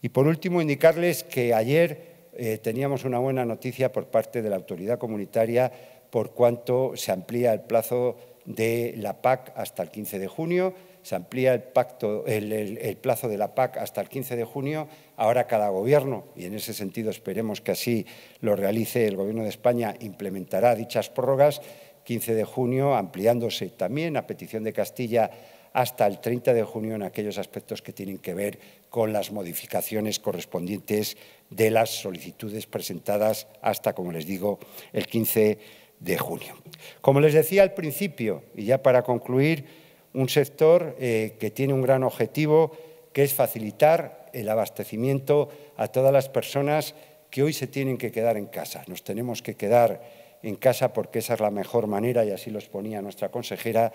[SPEAKER 3] Y por último, indicarles que ayer eh, teníamos una buena noticia por parte de la autoridad comunitaria por cuanto se amplía el plazo de la PAC hasta el 15 de junio, se amplía el, pacto, el, plazo de la PAC hasta el 15 de junio. Ahora cada gobierno, y en ese sentido esperemos que así lo realice el Gobierno de España, implementará dichas prórrogas 15 de junio, ampliándose también a petición de Castilla hasta el 30 de junio en aquellos aspectos que tienen que ver con las modificaciones correspondientes de las solicitudes presentadas hasta, como les digo, el 15 de junio de junio. Como les decía al principio, y ya para concluir, un sector eh, que tiene un gran objetivo, que es facilitar el abastecimiento a todas las personas que hoy se tienen que quedar en casa. Nos tenemos que quedar en casa porque esa es la mejor manera, y así lo exponía nuestra consejera,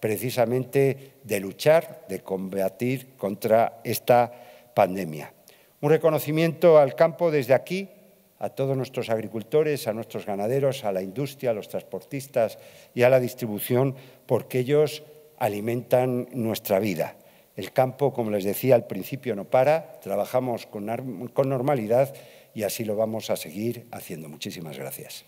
[SPEAKER 3] precisamente de luchar, de combatir contra esta pandemia. Un reconocimiento al campo desde aquí, a todos nuestros agricultores, a nuestros ganaderos, a la industria, a los transportistas y a la distribución, porque ellos alimentan nuestra vida. El campo, como les decía al principio, no para, trabajamos con, normalidad y así lo vamos a seguir haciendo. Muchísimas gracias.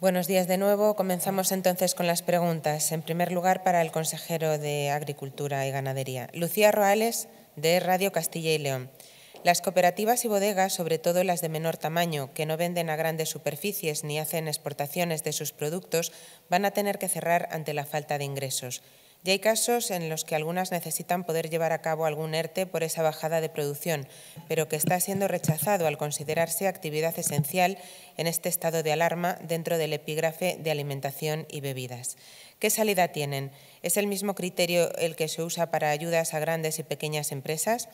[SPEAKER 2] Buenos días de nuevo. Comenzamos entonces con las preguntas. En primer lugar, para el consejero de Agricultura y Ganadería, Lucía Roales, de Radio Castilla y León. Las cooperativas y bodegas, sobre todo las de menor tamaño, que no venden a grandes superficies ni hacen exportaciones de sus productos, van a tener que cerrar ante la falta de ingresos. Ya hay casos en los que algunas necesitan poder llevar a cabo algún ERTE por esa bajada de producción, pero que está siendo rechazado al considerarse actividad esencial en este estado de alarma dentro del epígrafe de alimentación y bebidas. ¿Qué salida tienen? ¿Es el mismo criterio el que se usa para ayudas a grandes y pequeñas empresas?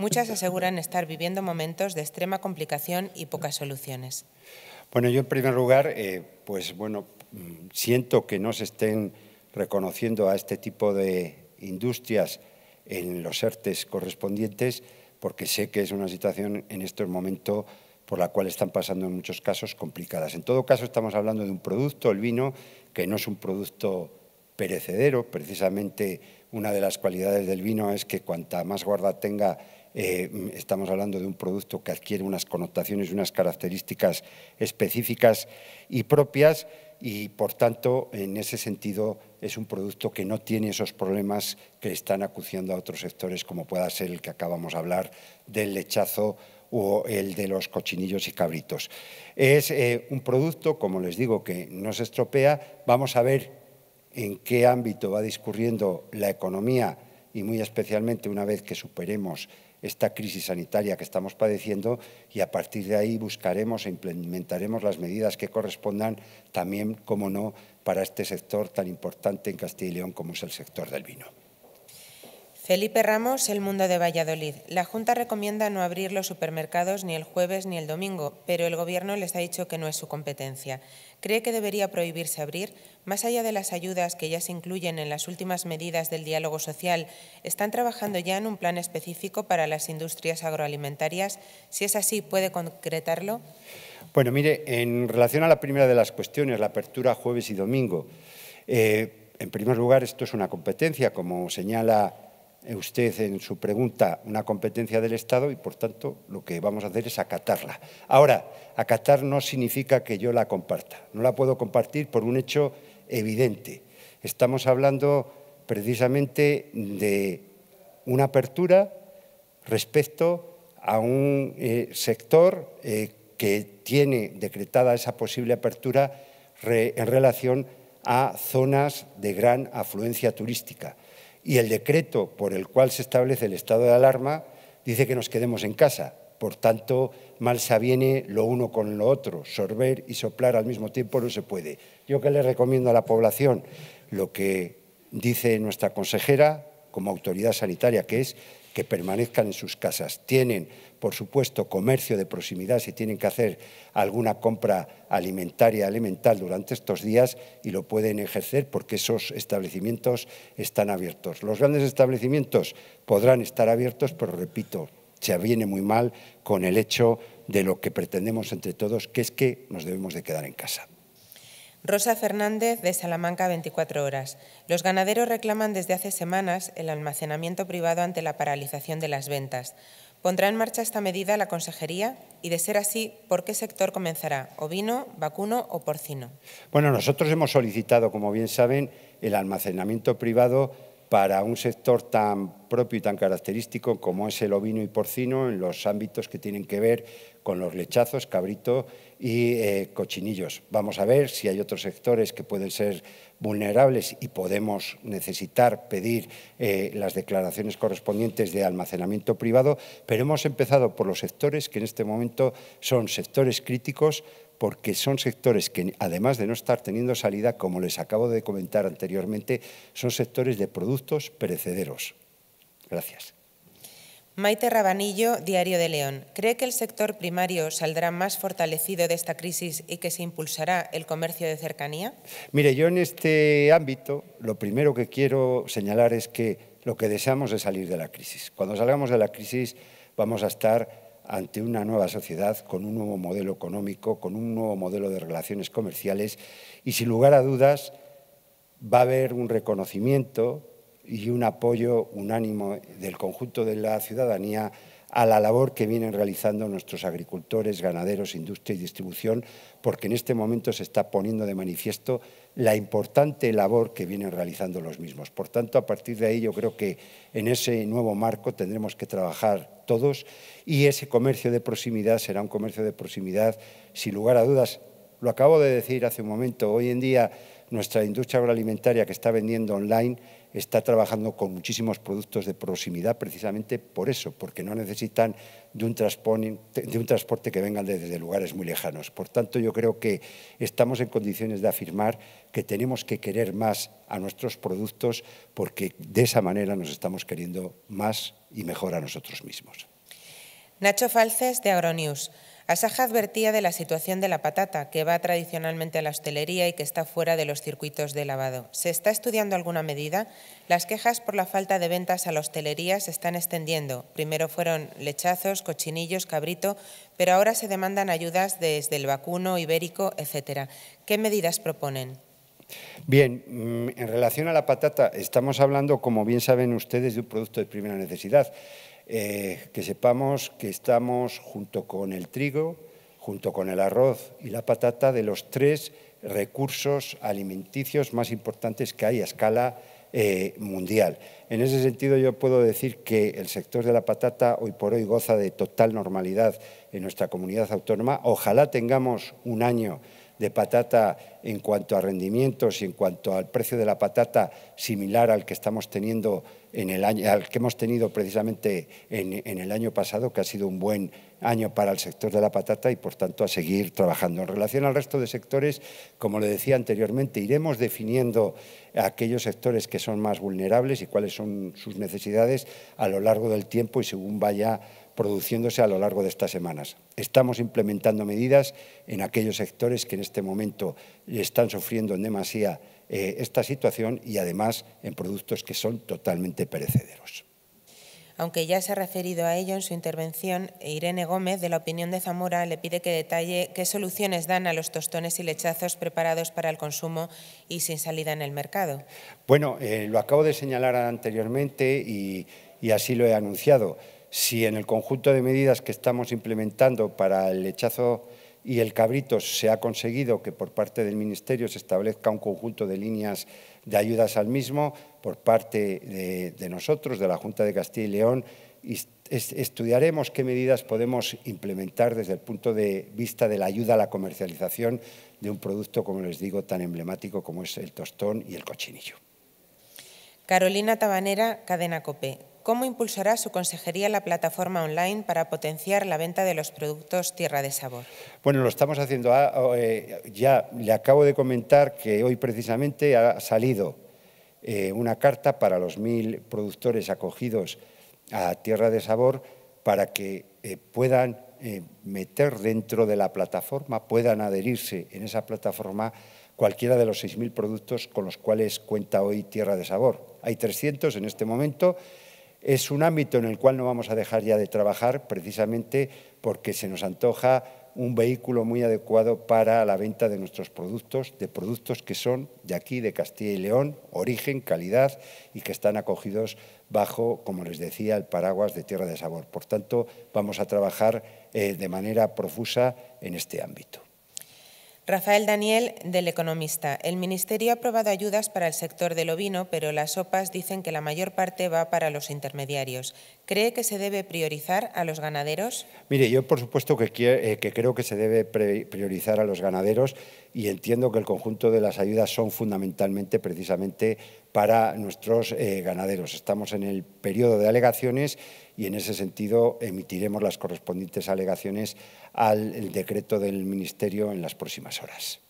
[SPEAKER 2] Muchas aseguran estar viviendo momentos de extrema complicación y pocas soluciones.
[SPEAKER 3] Bueno, yo en primer lugar, eh, pues bueno, siento que no se estén reconociendo a este tipo de industrias en los ERTES correspondientes, porque sé que es una situación en estos momentos por la cual están pasando en muchos casos complicadas. En todo caso, estamos hablando de un producto, el vino, que no es un producto perecedero. Precisamente una de las cualidades del vino es que cuanta más guarda tenga eh, estamos hablando de un producto que adquiere unas connotaciones, y unas características específicas y propias y, por tanto, en ese sentido es un producto que no tiene esos problemas que están acuciando a otros sectores, como pueda ser el que acabamos de hablar del lechazo o el de los cochinillos y cabritos. Es eh, un producto, como les digo, que no se estropea. Vamos a ver en qué ámbito va discurriendo la economía y muy especialmente una vez que superemos esta crisis sanitaria que estamos padeciendo y a partir de ahí buscaremos e implementaremos las medidas que correspondan también, como no, para este sector tan importante en Castilla y León como es el sector del vino.
[SPEAKER 2] Felipe Ramos, El Mundo de Valladolid. La Junta recomienda no abrir los supermercados ni el jueves ni el domingo, pero el Gobierno les ha dicho que no es su competencia. Cree que debería prohibirse abrir, más allá de las ayudas que ya se incluyen en las últimas medidas del diálogo social. Están trabajando ya en un plan específico para las industrias agroalimentarias. Si es así, ¿puede concretarlo?
[SPEAKER 3] Bueno, mire, en relación a la primera de las cuestiones, la apertura jueves y domingo, eh, en primer lugar, esto es una competencia, como señala eh, usted en su pregunta una competencia del Estado y, por tanto, lo que vamos a hacer es acatarla. Ahora, acatar no significa que yo la comparta. No la puedo compartir por un hecho evidente. Estamos hablando precisamente de una apertura respecto a un eh, sector eh, que tiene decretada esa posible apertura en relación a zonas de gran afluencia turística y el decreto por el cual se establece el estado de alarma dice que nos quedemos en casa. Por tanto, mal se aviene lo uno con lo otro. Sorber y soplar al mismo tiempo no se puede. Yo que le recomiendo a la población lo que dice nuestra consejera como autoridad sanitaria, que es que permanezcan en sus casas. Tienen, por supuesto, comercio de proximidad si tienen que hacer alguna compra alimentaria, elemental durante estos días y lo pueden ejercer porque esos establecimientos están abiertos. Los grandes establecimientos podrán estar abiertos, pero repito, se viene muy mal con el hecho de lo que pretendemos entre todos, que es que nos debemos de quedar en casa.
[SPEAKER 2] Rosa Fernández de Salamanca 24 horas. Los ganaderos reclaman desde hace semanas el almacenamiento privado ante la paralización de las ventas. ¿Pondrá en marcha esta medida la Consejería? Y de ser así, ¿por qué sector comenzará? ¿Ovino, vacuno o porcino?
[SPEAKER 3] Bueno, nosotros hemos solicitado, como bien saben, el almacenamiento privado para un sector tan propio y tan característico como es el ovino y porcino en los ámbitos que tienen que ver con los lechazos, cabrito y eh, cochinillos. Vamos a ver si hay otros sectores que pueden ser vulnerables y podemos necesitar pedir eh, las declaraciones correspondientes de almacenamiento privado, pero hemos empezado por los sectores que en este momento son sectores críticos porque son sectores que, además de no estar teniendo salida, como les acabo de comentar anteriormente, son sectores de productos perecederos. Gracias.
[SPEAKER 2] Maite Rabanillo, Diario de León. ¿Cree que el sector primario saldrá más fortalecido de esta crisis y que se impulsará el comercio de cercanía?
[SPEAKER 3] Mire, yo en este ámbito lo primero que quiero señalar es que lo que deseamos es salir de la crisis. Cuando salgamos de la crisis vamos a estar ante una nueva sociedad con un nuevo modelo económico, con un nuevo modelo de relaciones comerciales y sin lugar a dudas va a haber un reconocimiento y un apoyo unánimo del conjunto de la ciudadanía a la labor que vienen realizando nuestros agricultores, ganaderos, industria y distribución, porque en este momento se está poniendo de manifiesto la importante labor que vienen realizando los mismos. Por tanto, a partir de ahí yo creo que en ese nuevo marco tendremos que trabajar todos y ese comercio de proximidad será un comercio de proximidad, sin lugar a dudas. Lo acabo de decir hace un momento, hoy en día nuestra industria agroalimentaria que está vendiendo online está trabajando con muchísimos productos de proximidad precisamente por eso, porque no necesitan de un, transporte que venga desde lugares muy lejanos. Por tanto, yo creo que estamos en condiciones de afirmar que tenemos que querer más a nuestros productos porque de esa manera nos estamos queriendo más y mejor a nosotros mismos.
[SPEAKER 2] Nacho Falces, de Agronews. Asaja advertía de la situación de la patata, que va tradicionalmente a la hostelería y que está fuera de los circuitos de lavado. ¿Se está estudiando alguna medida? Las quejas por la falta de ventas a la hostelería se están extendiendo. Primero fueron lechazos, cochinillos, cabrito, pero ahora se demandan ayudas desde el vacuno, ibérico, etcétera. ¿Qué medidas proponen?
[SPEAKER 3] Bien, mm, en relación a la patata, estamos hablando, como bien saben ustedes, de un producto de primera necesidad. Eh, que sepamos que estamos junto con el trigo, junto con el arroz y la patata, de los tres recursos alimenticios más importantes que hay a escala eh, mundial. En ese sentido, yo puedo decir que el sector de la patata hoy por hoy goza de total normalidad en nuestra comunidad autónoma. Ojalá tengamos un año de patata en cuanto a rendimientos y en cuanto al precio de la patata similar al que estamos teniendo en el al que hemos tenido precisamente en, en el año pasado, que ha sido un buen año para el sector de la patata y por tanto a seguir trabajando. En relación al resto de sectores, como le decía anteriormente, iremos definiendo aquellos sectores que son más vulnerables y cuáles son sus necesidades a lo largo del tiempo y según vaya produciéndose a lo largo de estas semanas. Estamos implementando medidas en aquellos sectores que en este momento están sufriendo en demasía eh, esta situación y además en productos que son totalmente perecederos.
[SPEAKER 2] Aunque ya se ha referido a ello en su intervención, Irene Gómez, de la opinión de Zamora, le pide que detalle qué soluciones dan a los tostones y lechazos preparados para el consumo y sin salida en el mercado.
[SPEAKER 3] Bueno, eh, lo acabo de señalar anteriormente y, y así lo he anunciado si en el conjunto de medidas que estamos implementando para el lechazo y el cabrito se ha conseguido que por parte del Ministerio se establezca un conjunto de líneas de ayudas al mismo, por parte de, nosotros, de la Junta de Castilla y León, estudiaremos qué medidas podemos implementar desde el punto de vista de la ayuda a la comercialización de un producto, como les digo, tan emblemático como es el tostón y el
[SPEAKER 2] cochinillo. Carolina Tabanera, Cadena Cope. ¿Cómo impulsará su consejería la plataforma online para potenciar la venta de los productos Tierra de Sabor?
[SPEAKER 3] Bueno, lo estamos haciendo. Ah, eh, ya le acabo de comentar que hoy precisamente ha salido eh, una carta para los mil productores acogidos a Tierra de Sabor para que eh, puedan meter dentro de la plataforma, puedan adherirse en esa plataforma cualquiera de los 6.000 productos con los cuales cuenta hoy Tierra de Sabor. Hay 300 en este momento es un ámbito en el cual no vamos a dejar ya de trabajar precisamente porque se nos antoja un vehículo muy adecuado para la venta de nuestros productos, de productos que son de aquí, de Castilla y León, origen, calidad y que están acogidos bajo, como les decía, el paraguas de Tierra de Sabor. Por tanto, vamos a trabajar eh, de manera profusa en este ámbito.
[SPEAKER 2] Rafael Daniel, del Economista. El Ministerio ha aprobado ayudas para el sector del ovino, pero las OPAs dicen que la mayor parte va para los intermediarios. ¿Cree que se debe priorizar a los ganaderos?
[SPEAKER 3] Mire, yo por supuesto que, eh, creo que se debe priorizar a los ganaderos y entiendo que el conjunto de las ayudas son fundamentalmente precisamente para nuestros eh, ganaderos. Estamos en el periodo de alegaciones y en ese sentido emitiremos las correspondientes alegaciones al decreto del Ministerio en las próximas horas.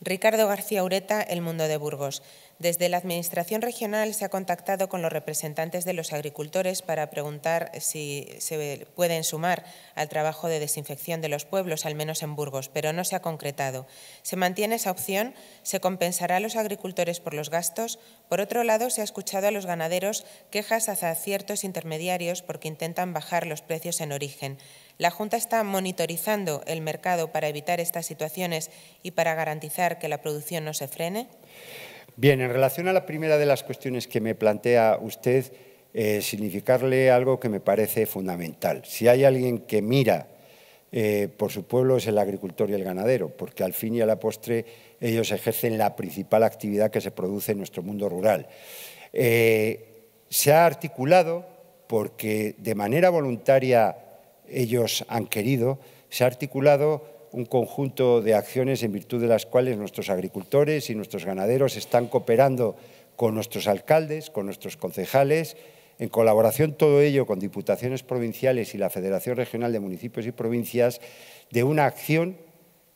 [SPEAKER 2] Ricardo García Ureta, El Mundo de Burgos. Desde la Administración Regional se ha contactado con los representantes de los agricultores para preguntar si se pueden sumar al trabajo de desinfección de los pueblos, al menos en Burgos, pero no se ha concretado. ¿Se mantiene esa opción? ¿Se compensará a los agricultores por los gastos? Por otro lado, se ha escuchado a los ganaderos quejas hacia ciertos intermediarios porque intentan bajar los precios en origen. La Junta está monitorizando el mercado para evitar estas situaciones y para garantizar que la producción no se frene.
[SPEAKER 3] Bien, en relación a la primera de las cuestiones que me plantea usted, eh, significarle algo que me parece fundamental. Si hay alguien que mira eh, por su pueblo es el agricultor y el ganadero, porque al fin y a la postre ellos ejercen la principal actividad que se produce en nuestro mundo rural. Eh, se ha articulado porque de manera voluntaria ellos han querido, se ha articulado un conjunto de acciones en virtud de las cuales nuestros agricultores y nuestros ganaderos están cooperando con nuestros alcaldes, con nuestros concejales, en colaboración todo ello con diputaciones provinciales y la Federación Regional de Municipios y Provincias, de una acción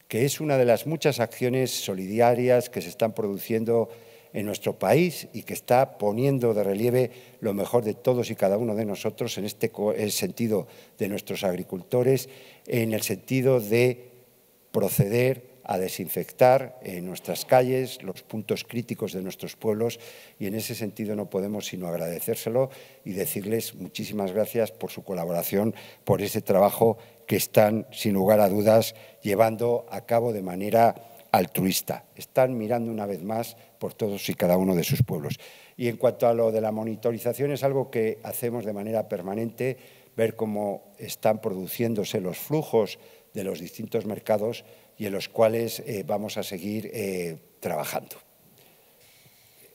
[SPEAKER 3] que es una de las muchas acciones solidarias que se están produciendo en nuestro país y que está poniendo de relieve lo mejor de todos y cada uno de nosotros en este sentido de nuestros agricultores, en el sentido de proceder a desinfectar nuestras calles los puntos críticos de nuestros pueblos y en ese sentido no podemos sino agradecérselo y decirles muchísimas gracias por su colaboración, por ese trabajo que están sin lugar a dudas llevando a cabo de manera altruista. Están mirando una vez más por todos y cada uno de sus pueblos. Y en cuanto a lo de la monitorización, es algo que hacemos de manera permanente, ver cómo están produciéndose los flujos de los distintos mercados y en los cuales eh, vamos a seguir eh, trabajando.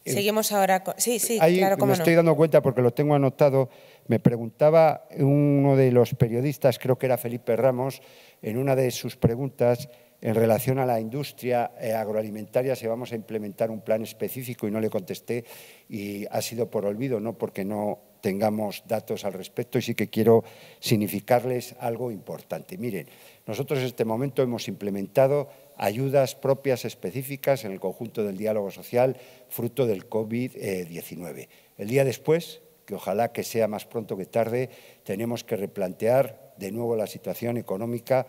[SPEAKER 2] Seguimos ahora Sí, sí, Ahí claro, cómo me estoy dando
[SPEAKER 3] cuenta porque lo tengo anotado. Me preguntaba uno de los periodistas, creo que era Felipe Ramos, en una de sus preguntas, en relación a la industria eh, agroalimentaria, si vamos a implementar un plan específico y no le contesté y ha sido por olvido, no porque no tengamos datos al respecto y sí que quiero significarles algo importante. Miren, nosotros en este momento hemos implementado ayudas propias específicas en el conjunto del diálogo social fruto del COVID-19. El día después, que ojalá que sea más pronto que tarde, tenemos que replantear de nuevo la situación económica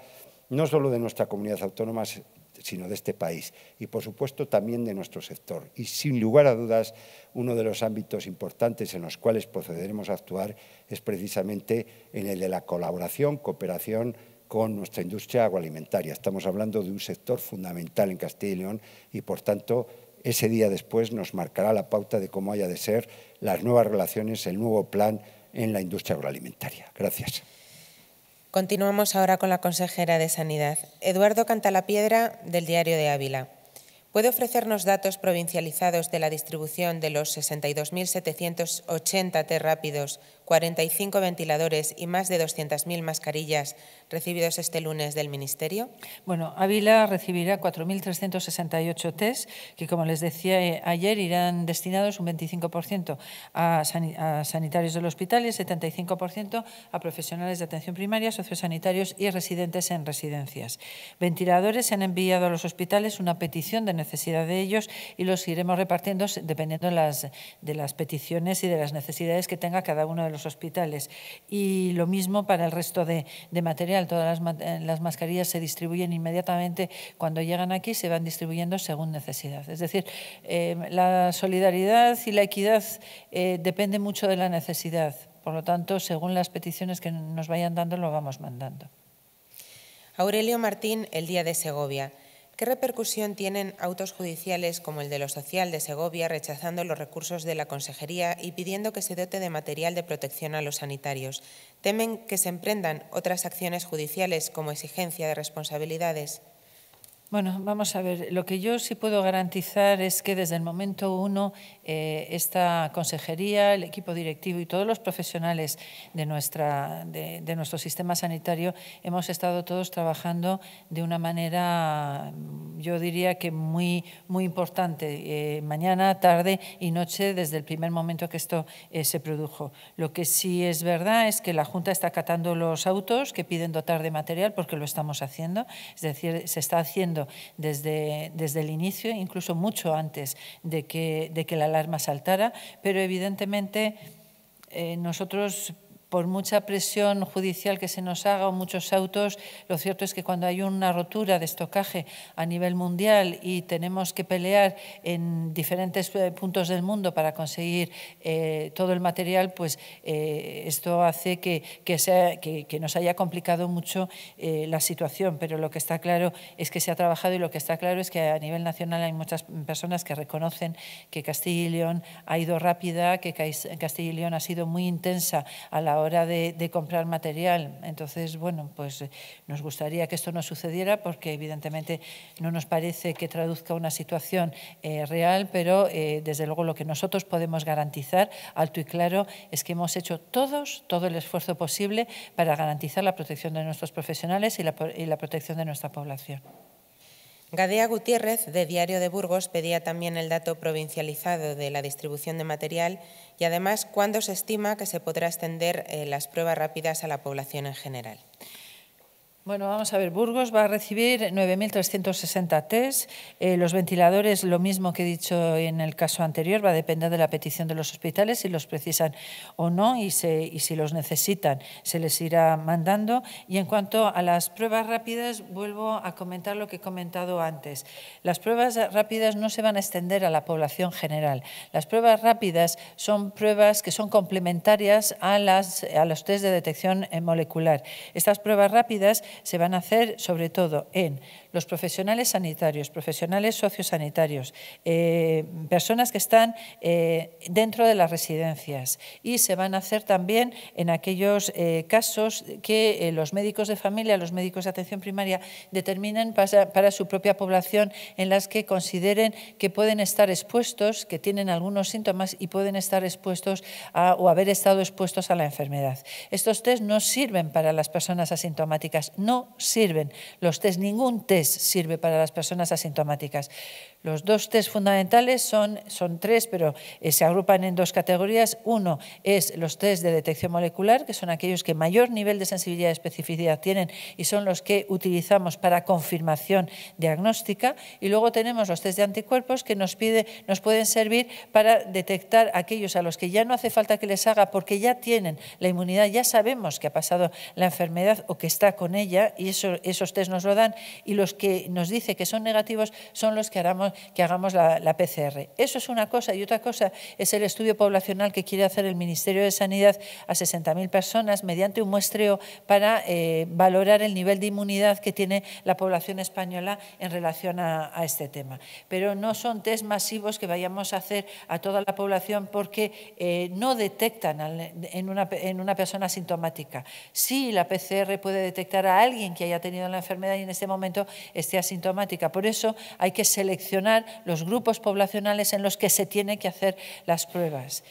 [SPEAKER 3] no solo de nuestra comunidad autónoma, sino de este país y, por supuesto, también de nuestro sector. Y, sin lugar a dudas, uno de los ámbitos importantes en los cuales procederemos a actuar es precisamente en el de la colaboración, cooperación con nuestra industria agroalimentaria. Estamos hablando de un sector fundamental en Castilla y León y, por tanto, ese día después nos marcará la pauta de cómo haya de ser las nuevas relaciones, el nuevo plan en la industria agroalimentaria. Gracias.
[SPEAKER 2] Continuamos ahora con la consejera de Sanidad, Eduardo Cantalapiedra, del Diario de Ávila. ¿Puede ofrecernos datos provincializados de la distribución de los 62.780 T rápidos 45 ventiladores y más de 200.000 mascarillas recibidos este lunes del Ministerio? Bueno, Ávila recibirá 4.368 test que, como les decía eh,
[SPEAKER 1] ayer, irán destinados un 25% a, sanitarios del hospital y el 75% a profesionales de atención primaria, sociosanitarios y residentes en residencias. Ventiladores se han enviado a los hospitales una petición de necesidad de ellos y los iremos repartiendo dependiendo las, de las peticiones y de las necesidades que tenga cada uno de los hospitales. Y lo mismo para el resto de, material. Todas las, eh, las, mascarillas se distribuyen inmediatamente cuando llegan aquí, se van distribuyendo según necesidad. Es decir, eh, la solidaridad y la equidad eh, depende mucho de la necesidad. Por lo tanto, según las peticiones que nos vayan dando, lo vamos mandando.
[SPEAKER 2] Aurelio Martín, El Día de Segovia. ¿Qué repercusión tienen autos judiciales como el de lo social de Segovia rechazando los recursos de la Consejería y pidiendo que se dote de material de protección a los sanitarios? ¿Temen que se emprendan otras acciones judiciales como exigencia de responsabilidades?
[SPEAKER 1] Bueno, vamos a ver, lo que yo sí puedo garantizar es que desde el momento uno eh, esta consejería, el equipo directivo y todos los profesionales de, nuestra, de, nuestro sistema sanitario hemos estado todos trabajando de una manera, yo diría que muy, muy importante, eh, mañana, tarde y noche desde el primer momento que esto eh, se produjo. Lo que sí es verdad es que la Junta está acatando los autos que piden dotar de material porque lo estamos haciendo, es decir, se está haciendo desde, desde el inicio, incluso mucho antes de que, de que la alarma saltara, pero evidentemente eh, nosotros por mucha presión judicial que se nos haga o muchos autos, lo cierto es que cuando hay una rotura de estocaje a nivel mundial y tenemos que pelear en diferentes eh, puntos del mundo para conseguir eh, todo el material, pues eh, esto hace que, nos haya complicado mucho la situación. Pero lo que está claro es que se ha trabajado y lo que está claro es que a nivel nacional hay muchas personas que reconocen que Castilla y León ha ido rápida, que Castilla y León ha sido muy intensa a la hora, hora de, comprar material. Entonces, bueno, pues eh, nos gustaría que esto no sucediera porque evidentemente no nos parece que traduzca una situación eh, real, pero eh, desde luego lo que nosotros podemos garantizar alto y claro es que hemos hecho todos todo el esfuerzo posible para garantizar la protección de nuestros profesionales y la protección de nuestra población.
[SPEAKER 2] Gadea Gutiérrez, de Diario de Burgos, pedía también el dato provincializado de la distribución de material y además cuándo se estima que se podrá extender eh, las pruebas rápidas a la población en general. Bueno, vamos a ver, Burgos va a
[SPEAKER 1] recibir 9.360 test. Eh, los ventiladores, lo mismo que he dicho en el caso anterior, va a depender de la petición de los hospitales, si los precisan o no y, si los necesitan, se les irá mandando. Y en cuanto a las pruebas rápidas, vuelvo a comentar lo que he comentado antes. Las pruebas rápidas no se van a extender a la población general. Las pruebas rápidas son pruebas que son complementarias a, las, a los test de detección eh, molecular. Estas pruebas rápidas se van a hacer sobre todo en los profesionales sanitarios, profesionales sociosanitarios, eh, personas que están eh, dentro de las residencias y se van a hacer también en aquellos eh, casos que los médicos de familia, los médicos de atención primaria determinen para, su propia población en las que consideren que pueden estar expuestos, que tienen algunos síntomas y pueden estar expuestos o haber estado expuestos a la enfermedad. Estos test no sirven para las personas asintomáticas, no sirven los test, ningún test sirve para las personas asintomáticas. Los dos test fundamentales son, tres, pero eh, se agrupan en dos categorías. Uno es los test de detección molecular, que son aquellos que mayor nivel de sensibilidad y especificidad tienen y son los que utilizamos para confirmación diagnóstica. Y luego tenemos los test de anticuerpos que nos, pide, nos pueden servir para detectar aquellos a los que ya no hace falta que les haga porque ya tienen la inmunidad, ya sabemos que ha pasado la enfermedad o que está con ella y eso, esos test nos lo dan. Y los que nos dice que son negativos son los que haremos que hagamos la, PCR. Eso es una cosa y otra cosa es el estudio poblacional que quiere hacer el Ministerio de Sanidad a 60.000 personas mediante un muestreo para eh, valorar el nivel de inmunidad que tiene la población española en relación a, este tema. Pero no son test masivos que vayamos a hacer a toda la población porque eh, no detectan en una, en una persona asintomática. Sí, la PCR puede detectar a alguien que haya tenido la enfermedad y en este momento esté asintomática. Por eso hay que seleccionar los grupos poblacionales en los que se tienen que hacer las pruebas.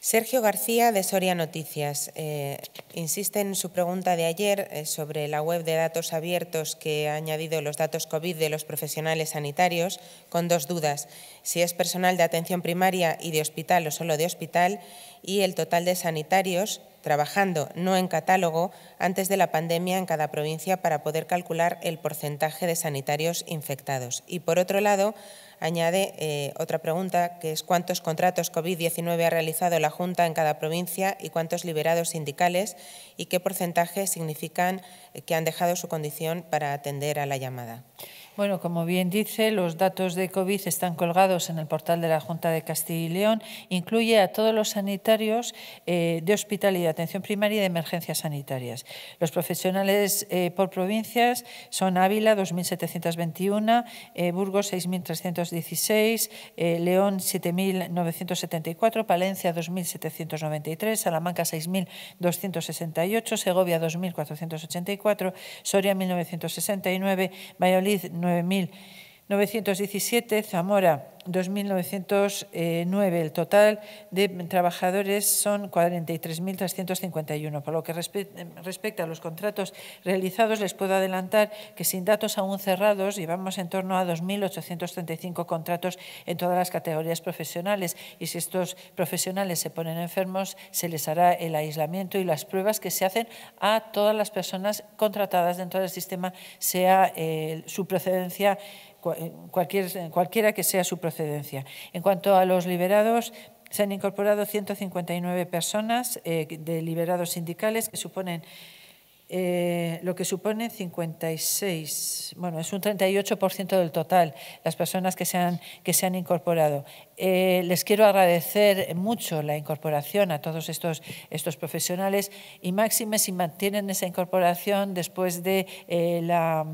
[SPEAKER 2] Sergio García de Soria Noticias eh, insiste en su pregunta de ayer eh, sobre la web de datos abiertos que ha añadido los datos COVID de los profesionales sanitarios con dos dudas, si es personal de atención primaria y de hospital o solo de hospital y el total de sanitarios trabajando no en catálogo antes de la pandemia en cada provincia para poder calcular el porcentaje de sanitarios infectados. Y por otro lado, añade eh, otra pregunta, que es cuántos contratos COVID-19 ha realizado la Junta en cada provincia y cuántos liberados sindicales y qué porcentaje significan que han dejado su condición para atender a la llamada.
[SPEAKER 1] Bueno, como bien dice, los datos de COVID están colgados en el portal de la Junta de Castilla y León. Incluye a todos los sanitarios eh, de hospital y de atención primaria y de emergencias sanitarias. Los profesionales eh, por provincias son Ávila, 2.721, eh, Burgos, 6.316, León, 7.974, Palencia, 2.793, Salamanca, 6.268, Segovia, 2.484, Soria, 1.969, Valladolid, 9.000 917, Zamora 2.909. El total de trabajadores son 43.351. Por lo que respecta a los contratos realizados, les puedo adelantar que sin datos aún cerrados llevamos en torno a 2.835 contratos en todas las categorías profesionales y si estos profesionales se ponen enfermos se les hará el aislamiento y las pruebas que se hacen a todas las personas contratadas dentro del sistema, sea eh, su procedencia cualquier, cualquiera que sea su procedencia. En cuanto a los liberados, se han incorporado 159 personas eh, de liberados sindicales que suponen eh, lo que suponen 56, bueno, es un 38% del total, las personas que se han, que se han incorporado. Eh, les quiero agradecer mucho la incorporación a todos estos, estos profesionales y máxime si mantienen esa incorporación después de la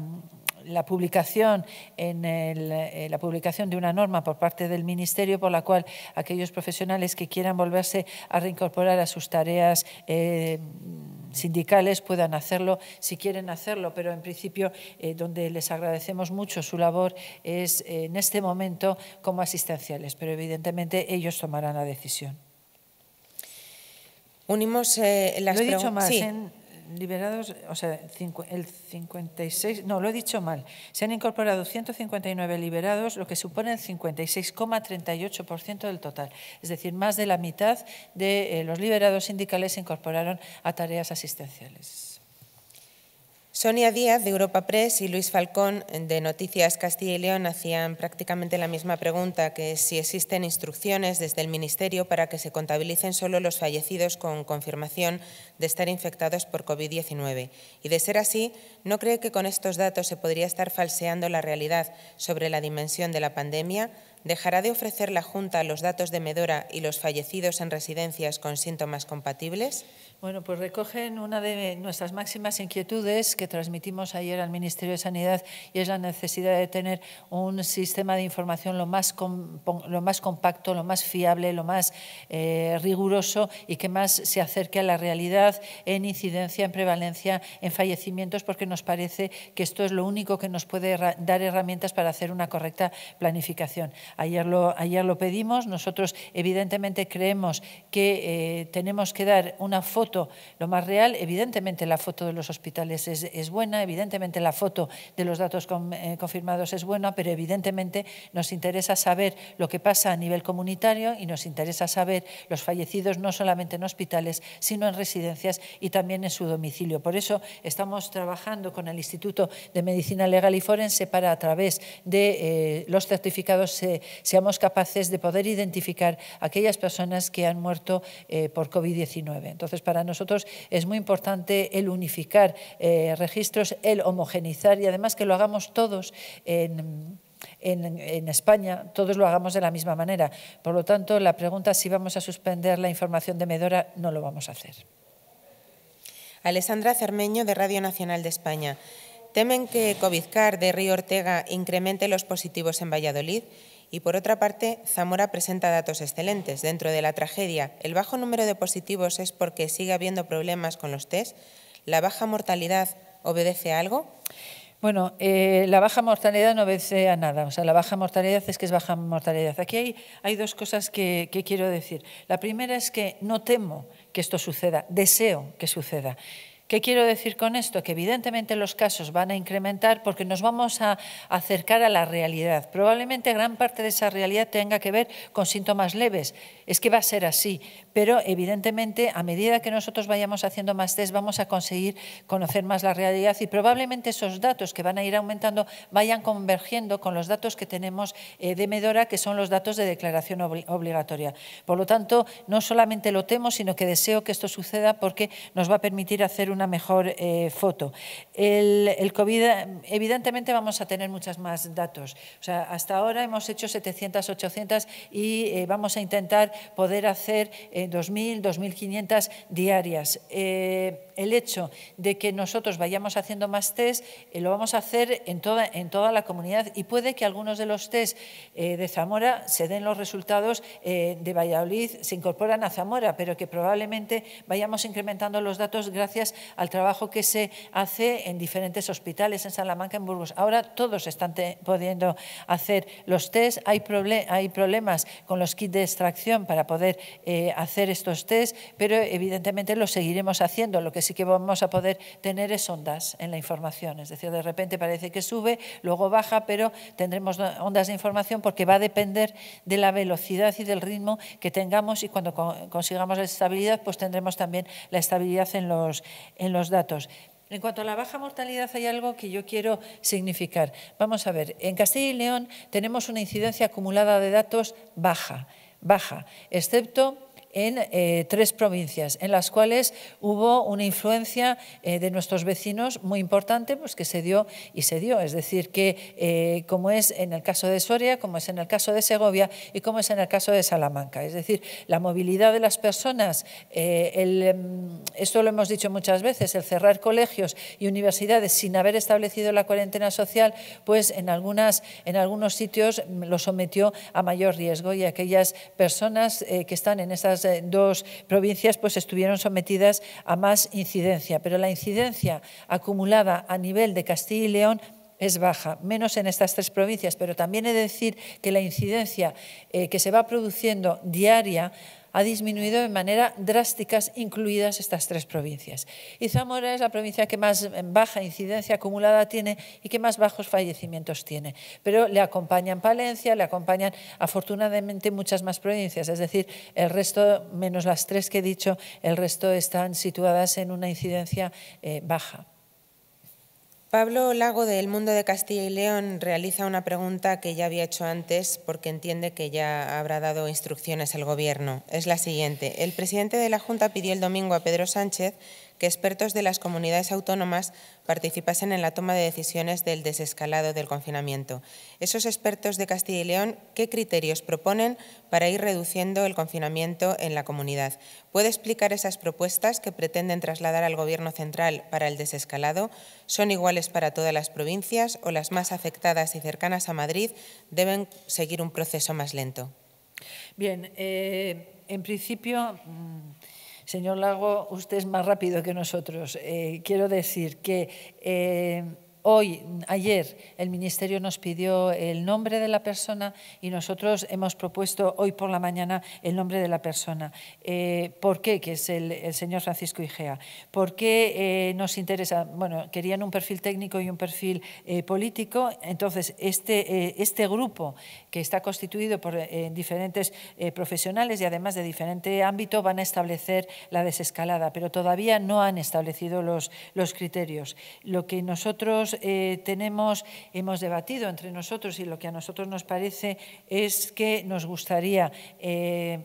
[SPEAKER 1] la publicación, en eh, la publicación de una norma por parte del Ministerio por la cual aquellos profesionales que quieran volverse a reincorporar a sus tareas eh, sindicales puedan hacerlo si quieren hacerlo, pero en principio eh, donde les agradecemos mucho su labor es en este momento como asistenciales, pero evidentemente ellos tomarán la decisión.
[SPEAKER 2] Unimos las
[SPEAKER 1] liberados, o sea, el 56, no, lo he dicho mal, se han incorporado 159 liberados, lo que supone el 56,38% del total. Es decir, más de la mitad de eh, los liberados
[SPEAKER 2] sindicales se incorporaron a tareas asistenciales. Sonia Díaz de Europa Press y Luis Falcón de Noticias Castilla y León hacían prácticamente la misma pregunta, que si existen instrucciones desde el Ministerio para que se contabilicen solo los fallecidos con confirmación de estar infectados por COVID-19. Y de ser así, ¿no cree que con estos datos se podría estar falseando la realidad sobre la dimensión de la pandemia? ¿Dejará de ofrecer la Junta los datos de Medora y los fallecidos en residencias con síntomas compatibles?
[SPEAKER 1] Bueno, pues recogen una de nuestras máximas inquietudes que transmitimos ayer al Ministerio de Sanidad y es la necesidad de tener un sistema de información lo más, lo más compacto, lo más fiable, lo más eh, riguroso y que más se acerque a la realidad en incidencia, en prevalencia, en fallecimientos, porque nos parece que esto es lo único que nos puede dar herramientas para hacer una correcta planificación. Ayer lo, ayer lo pedimos, nosotros evidentemente creemos que eh, tenemos que dar una foto lo más real, evidentemente la foto de los hospitales es, buena, evidentemente la foto de los datos eh, confirmados es buena, pero evidentemente nos interesa saber lo que pasa a nivel comunitario y nos interesa saber los fallecidos no solamente en hospitales, sino en residencias y también en su domicilio. Por eso estamos trabajando con el Instituto de Medicina Legal y Forense para a través de eh, los certificados seamos capaces de poder identificar aquellas personas que han muerto eh, por COVID-19. Entonces, para para nosotros es muy importante el unificar eh, registros, el homogenizar y además que lo hagamos todos en... España todos lo hagamos de la misma manera. Por lo tanto, la pregunta si vamos a suspender la información de Medora no lo vamos a hacer.
[SPEAKER 2] Alessandra Cermeño, de Radio Nacional de España. ¿Temen que Covizcar de Río Ortega incremente los positivos en Valladolid? Y por otra parte, Zamora presenta datos excelentes. Dentro de la tragedia, el bajo número de positivos es porque sigue habiendo problemas con los test. ¿La baja mortalidad obedece a algo? Bueno, eh, la baja mortalidad no obedece a nada. O sea, la baja mortalidad es que es baja
[SPEAKER 1] mortalidad. Aquí hay, dos cosas que quiero decir. La primera es que no temo que esto suceda, deseo que suceda. ¿Qué quiero decir con esto? Que evidentemente los casos van a incrementar porque nos vamos a acercar a la realidad. Probablemente gran parte de esa realidad tenga que ver con síntomas leves es que va a ser así, pero evidentemente a medida que nosotros vayamos haciendo más test vamos a conseguir conocer más la realidad y probablemente esos datos que van a ir aumentando vayan convergiendo con los datos que tenemos eh, de Medora, que son los datos de declaración obligatoria. Por lo tanto, no solamente lo temo, sino que deseo que esto suceda porque nos va a permitir hacer una mejor eh, foto. El, COVID, evidentemente vamos a tener muchas más datos. O sea, hasta ahora hemos hecho 700, 800 y eh, vamos a intentar poder hacer 2.000, eh, 2.500 diarias. Eh, el hecho de que nosotros vayamos haciendo más test, eh, lo vamos a hacer en toda, en toda la comunidad y puede que algunos de los test eh, de Zamora se den los resultados eh, de Valladolid, se incorporan a Zamora, pero que probablemente vayamos incrementando los datos gracias al trabajo que se hace en diferentes hospitales, en Salamanca, en Burgos. Ahora todos están pudiendo hacer los test, hay, hay problemas con los kits de extracción para poder hacer estos test, pero evidentemente lo seguiremos haciendo. Lo que Así que vamos a poder tener ondas en la información. Es decir, de repente parece que sube, luego baja, pero tendremos ondas de información porque va a depender de la velocidad y del ritmo que tengamos y cuando consigamos la estabilidad, pues tendremos también la estabilidad en los, en los datos. En cuanto a la baja mortalidad, hay algo que yo quiero significar. Vamos a ver, en Castilla y León tenemos una incidencia acumulada de datos baja, baja, excepto en eh, tres provincias, en las cuales hubo una influencia eh, de nuestros vecinos muy importante, pues que se dio y se dio. Es decir, que eh, como es en el caso de Soria, como es en el caso de Segovia y como es en el caso de Salamanca. Es decir, la movilidad de las personas, em, esto lo hemos dicho muchas veces, el cerrar colegios y universidades sin haber establecido la cuarentena social, pues en, algunas, en algunos sitios lo sometió a mayor riesgo y aquellas personas que están en esas eh, dos provincias pues, estuvieron sometidas a más incidencia, pero la incidencia acumulada a nivel de Castilla y León es baja, menos en estas tres provincias, pero también he de decir que la incidencia eh, que se va produciendo diaria ha disminuido de manera drástica, incluidas estas tres provincias. Y Zamora es la provincia que más baja incidencia acumulada tiene y que más bajos fallecimientos tiene. Pero le acompañan Palencia, le acompañan afortunadamente muchas más provincias, es decir, el resto, menos las tres que he dicho, el resto están situadas en una incidencia eh, baja.
[SPEAKER 2] Pablo Lago del Mundo de Castilla y León realiza una pregunta que ya había hecho antes porque entiende que ya habrá dado instrucciones al Gobierno. Es la siguiente. El presidente de la Junta pidió el domingo a Pedro Sánchez que expertos de las comunidades autónomas participasen en la toma de decisiones del desescalado del confinamiento. Esos expertos de Castilla y León, ¿qué criterios proponen para ir reduciendo el confinamiento en la comunidad? ¿Puede explicar esas propuestas que pretenden trasladar al Gobierno central para el desescalado? ¿Son iguales para todas las provincias o las más afectadas y cercanas a Madrid deben seguir un proceso más lento?
[SPEAKER 1] Bien, eh, en principio mm, Señor Lago, usted es más rápido que nosotros. Eh, quiero decir que eh, hoy, ayer, el Ministerio nos pidió el nombre de la persona y nosotros hemos propuesto hoy por la mañana el nombre de la persona. Eh, ¿Por qué? Que es el, señor Francisco Igea. ¿Por qué eh, nos interesa? Bueno, querían un perfil técnico y un perfil eh, político. Entonces, este, este grupo que está constituido por diferentes profesionales y además de diferente ámbito van a establecer la desescalada, pero todavía no han establecido los, los criterios. Lo que nosotros eh, hemos debatido entre nosotros y lo que a nosotros nos parece es que nos gustaría eh,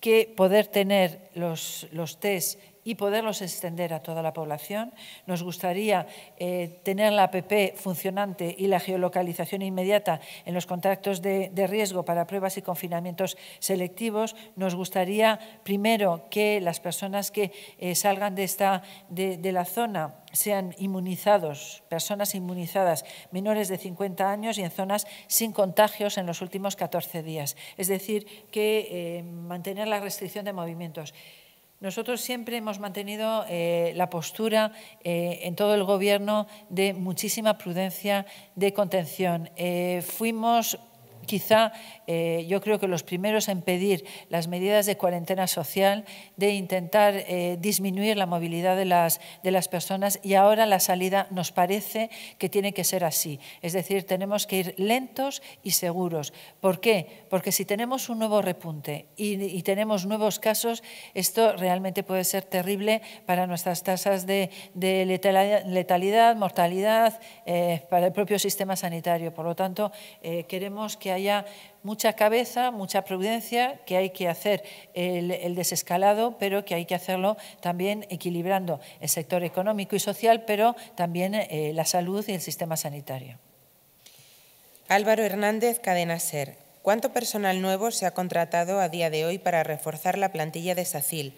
[SPEAKER 1] que poder tener los, los test y poderlos extender a toda la población. Nos gustaría eh, tener la APP funcionante y la geolocalización inmediata en los contactos de, riesgo para pruebas y confinamientos selectivos. Nos gustaría primero que las personas que eh, salgan de, esta, de, la zona sean inmunizados, personas inmunizadas menores de 50 años y en zonas sin contagios en los últimos 14 días. Es decir, que eh, mantener la restricción de movimientos. Nosotros siempre hemos mantenido eh, la postura eh, en todo el Gobierno de muchísima prudencia de contención. Eh, fuimos quizá eh, yo creo que los primeros en pedir las medidas de cuarentena social, de intentar eh, disminuir la movilidad de las, de las personas y ahora la salida nos parece que tiene que ser así. Es decir, tenemos que ir lentos y seguros. ¿Por qué? Porque si tenemos un nuevo repunte y, tenemos nuevos casos, esto realmente puede ser terrible para nuestras tasas de, letalidad, mortalidad, eh, para el propio sistema sanitario. Por lo tanto, queremos que haya mucha cabeza, mucha prudencia, que hay que hacer el, desescalado, pero que hay que hacerlo también equilibrando el sector económico y social, pero también eh, la salud y el sistema sanitario.
[SPEAKER 2] Álvaro Hernández, Cadena Ser. ¿Cuánto personal nuevo se ha contratado a día de hoy para reforzar la plantilla de SACIL?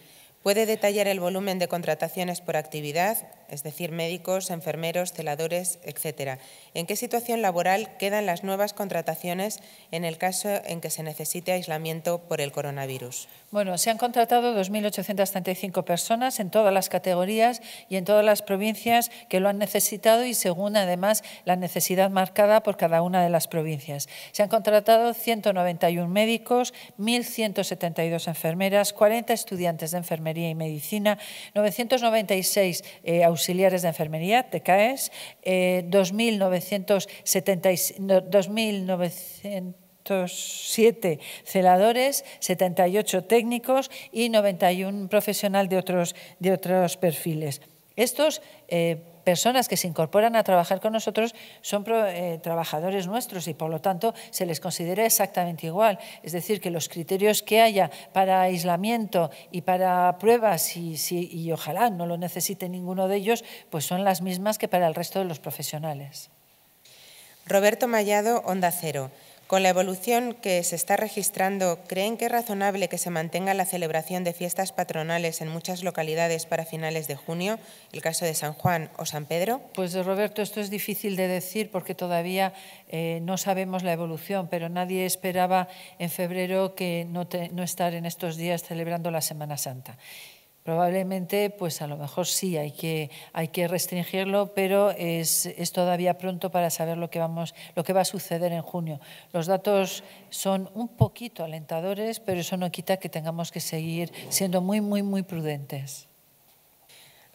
[SPEAKER 2] Puede detallar el volumen de contrataciones por actividad, es decir, médicos, enfermeros, celadores, etcétera. ¿En qué situación laboral quedan las nuevas contrataciones en el caso en que se necesite aislamiento por el coronavirus?
[SPEAKER 1] Bueno, se han contratado 2.835 personas en todas las categorías y en todas las provincias que lo han necesitado y según además la necesidad marcada por cada una de las provincias. Se han contratado 191 médicos, 1.172 enfermeras, 40 estudiantes de enfermería y medicina, 996 eh, auxiliares de enfermería, TCAES, eh, 2.970 siete celadores, 78 técnicos y 91 profesional de otros, de otros perfiles. Estos eh, personas que se incorporan a trabajar con nosotros son eh, trabajadores nuestros y por lo tanto se les considera exactamente igual. Es decir, que los criterios que haya para aislamiento y para pruebas, y, y ojalá no lo necesite ninguno de ellos, pues son las mismas que para el resto de los profesionales.
[SPEAKER 2] Roberto Mallado, Onda Cero. Con la evolución que se está registrando, ¿creen que es razonable que se mantenga la celebración de fiestas patronales en muchas localidades para finales de junio, el caso de San Juan o San Pedro? Pues Roberto, esto es difícil
[SPEAKER 1] de decir porque todavía eh, no sabemos la evolución, pero nadie esperaba en febrero que no, no estar en estos días celebrando la Semana Santa. Probablemente, pues a lo mejor sí, hay que, hay que restringirlo, pero es, es, todavía pronto para saber lo que, vamos, lo que va a suceder en junio. Los datos son un poquito alentadores, pero eso no quita que tengamos que seguir siendo muy, muy, muy prudentes.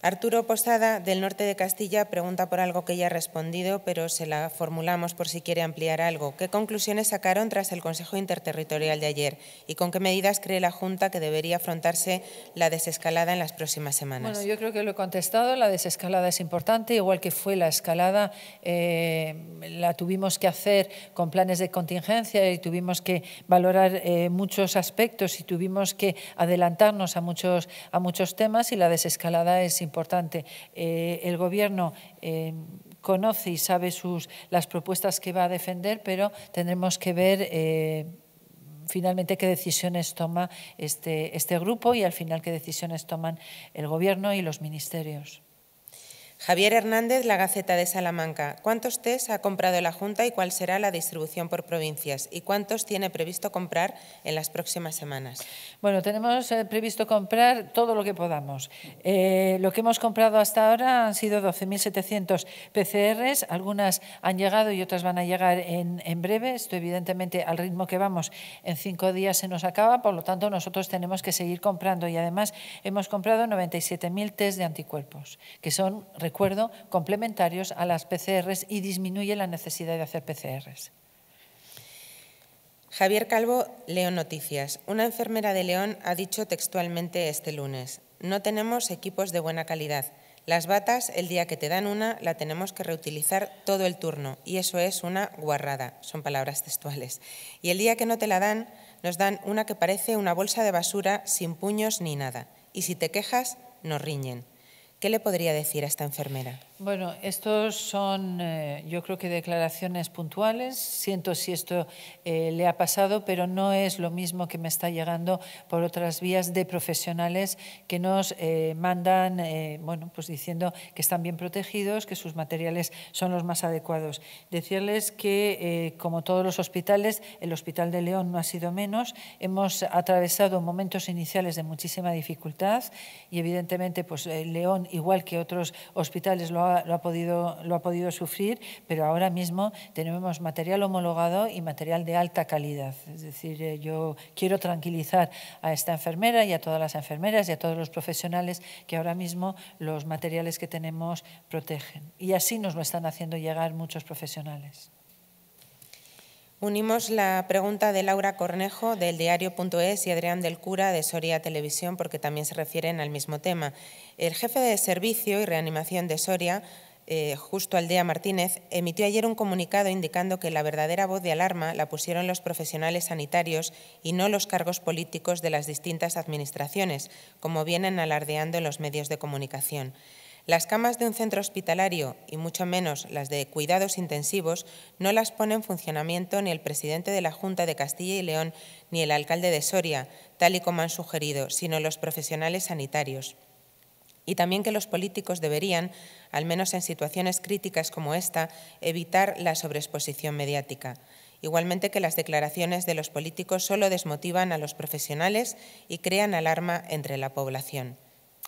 [SPEAKER 2] Arturo Posada, del norte de Castilla, pregunta por algo que ya ha respondido, pero se la formulamos por si quiere ampliar algo. ¿Qué conclusiones sacaron tras el Consejo Interterritorial de ayer y con qué medidas cree la Junta que debería afrontarse la desescalada en las próximas semanas? Bueno,
[SPEAKER 1] yo creo que lo he contestado. La desescalada es importante, igual que fue la escalada, eh, la tuvimos que hacer con planes de contingencia y tuvimos que valorar eh, muchos aspectos y tuvimos que adelantarnos a muchos, a muchos temas y la desescalada es importante importante. Eh, el Gobierno eh, conoce y sabe sus, las propuestas que va a defender, pero tendremos que ver eh, finalmente qué decisiones toma este, este grupo y al final qué decisiones toman el Gobierno y los ministerios.
[SPEAKER 2] Javier Hernández, La Gaceta de Salamanca. ¿Cuántos test ha comprado la Junta y cuál será la distribución por provincias? ¿Y cuántos tiene previsto comprar en las próximas semanas?
[SPEAKER 1] Bueno, tenemos eh, previsto comprar todo lo que podamos. Eh, lo que hemos comprado hasta ahora han sido 12.700 PCRs. Algunas han llegado y otras van a llegar en, en breve. Esto, evidentemente, al ritmo que vamos, en cinco días se nos acaba. Por lo tanto, nosotros tenemos que seguir comprando. Y además, hemos comprado 97.000 test de anticuerpos, que son recuerdo, complementarios a las PCRs y disminuye la necesidad de hacer PCRs.
[SPEAKER 2] Javier Calvo, León Noticias. Una enfermera de León ha dicho textualmente este lunes, no tenemos equipos de buena calidad. Las batas, el día que te dan una, la tenemos que reutilizar todo el turno y eso es una guarrada, son palabras textuales. Y el día que no te la dan, nos dan una que parece una bolsa de basura sin puños ni nada. Y si te quejas, nos riñen. ¿Qué le podría decir a esta enfermera?
[SPEAKER 1] Bueno, estos son, eh, yo creo que declaraciones puntuales. Siento si esto eh, le ha pasado, pero no es lo mismo que me está llegando por otras vías de profesionales que nos eh, mandan, bueno, pues diciendo que están bien protegidos, que sus materiales son los más adecuados. Decirles que, como todos los hospitales, el Hospital de León no ha sido menos. Hemos atravesado momentos iniciales de muchísima dificultad y, evidentemente, pues León, igual que otros hospitales, lo ha lo, ha podido, lo ha podido sufrir, pero ahora mismo tenemos material homologado y material de alta calidad. Es decir, eh, yo quiero tranquilizar a esta enfermera y a todas las enfermeras y a todos los profesionales que ahora mismo los materiales que tenemos protegen. Y así nos lo están haciendo llegar muchos profesionales.
[SPEAKER 2] Unimos la pregunta de Laura Cornejo del diario.es y Adrián del Cura de Soria Televisión porque también se refieren al mismo tema. El jefe de servicio y reanimación de Soria, eh, Justo Aldea Martínez, emitió ayer un comunicado indicando que la verdadera voz de alarma la pusieron los profesionales sanitarios y no los cargos políticos de las distintas administraciones, como vienen alardeando los medios de comunicación. Las camas de un centro hospitalario, y mucho menos las de cuidados intensivos, no las pone en funcionamiento ni el presidente de la Junta de Castilla y León ni el alcalde de Soria, tal y como han sugerido, sino los profesionales sanitarios. Y también que los políticos deberían, al menos en situaciones críticas como esta, evitar la sobreexposición mediática. Igualmente que las declaraciones de los políticos solo desmotivan a los profesionales y crean alarma entre la población.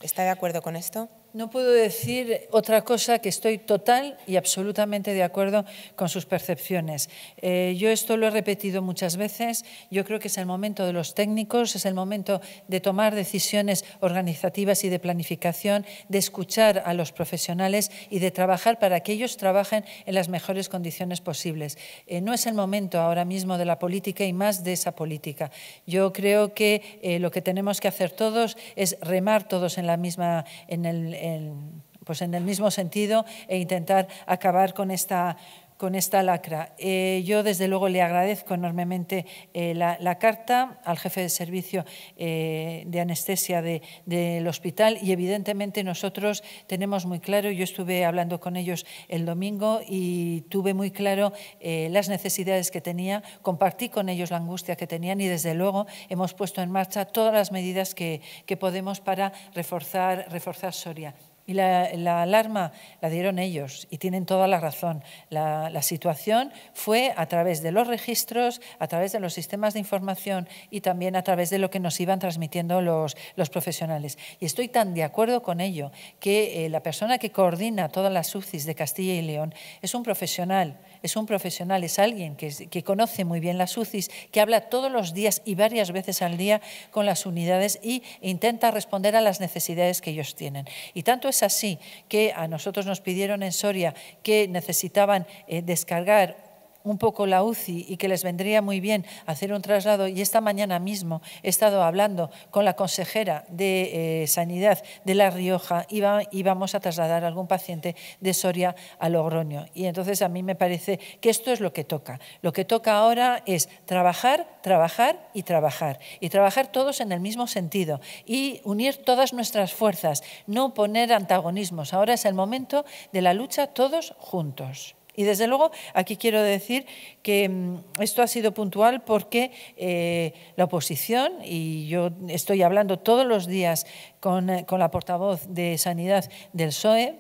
[SPEAKER 2] ¿Está de acuerdo con esto?
[SPEAKER 1] No puedo decir otra cosa que estoy total y absolutamente de acuerdo con sus percepciones. Eh, yo esto lo he repetido muchas veces. Yo creo que es el momento de los técnicos, es el momento de tomar decisiones organizativas y de planificación, de escuchar a los profesionales y de trabajar para que ellos trabajen en las mejores condiciones posibles. Eh, no es el momento ahora mismo de la política y más de esa política. Yo creo que eh, lo que tenemos que hacer todos es remar todos en la misma en el en, pues en el mismo sentido e intentar acabar con esta con esta lacra. Eh, yo, desde luego, le agradezco enormemente eh, la, carta al jefe de servicio eh, de anestesia del hospital y, evidentemente, nosotros tenemos muy claro, yo estuve hablando con ellos el domingo y tuve muy claro las necesidades que tenía, compartí con ellos la angustia que tenían y, desde luego, hemos puesto en marcha todas las medidas que, podemos para reforzar, reforzar Soria. Y la, alarma la dieron ellos y tienen toda la razón. La, situación fue a través de los registros, a través de los sistemas de información y también a través de lo que nos iban transmitiendo los, profesionales. Y estoy tan de acuerdo con ello que eh, la persona que coordina todas las UCIs de Castilla y León es un profesional es un profesional, es alguien que, conoce muy bien las UCIs, que habla todos los días y varias veces al día con las unidades e intenta responder a las necesidades que ellos tienen. Y tanto es así que a nosotros nos pidieron en Soria que necesitaban eh, descargar un poco la UCI y que les vendría muy bien hacer un traslado. Y esta mañana mismo he estado hablando con la consejera de eh, Sanidad de La Rioja y, vamos a trasladar a algún paciente de Soria a Logroño. Y entonces a mí me parece que esto es lo que toca. Lo que toca ahora es trabajar, trabajar y trabajar. Y trabajar todos en el mismo sentido y unir todas nuestras fuerzas, no poner antagonismos. Ahora es el momento de la lucha todos juntos. Y desde luego, aquí quiero decir que mm, esto ha sido puntual porque eh, la oposición, y yo estoy hablando todos los días con, eh, con la portavoz de Sanidad del PSOE,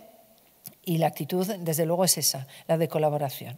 [SPEAKER 1] y la actitud, desde luego, es esa, la de colaboración.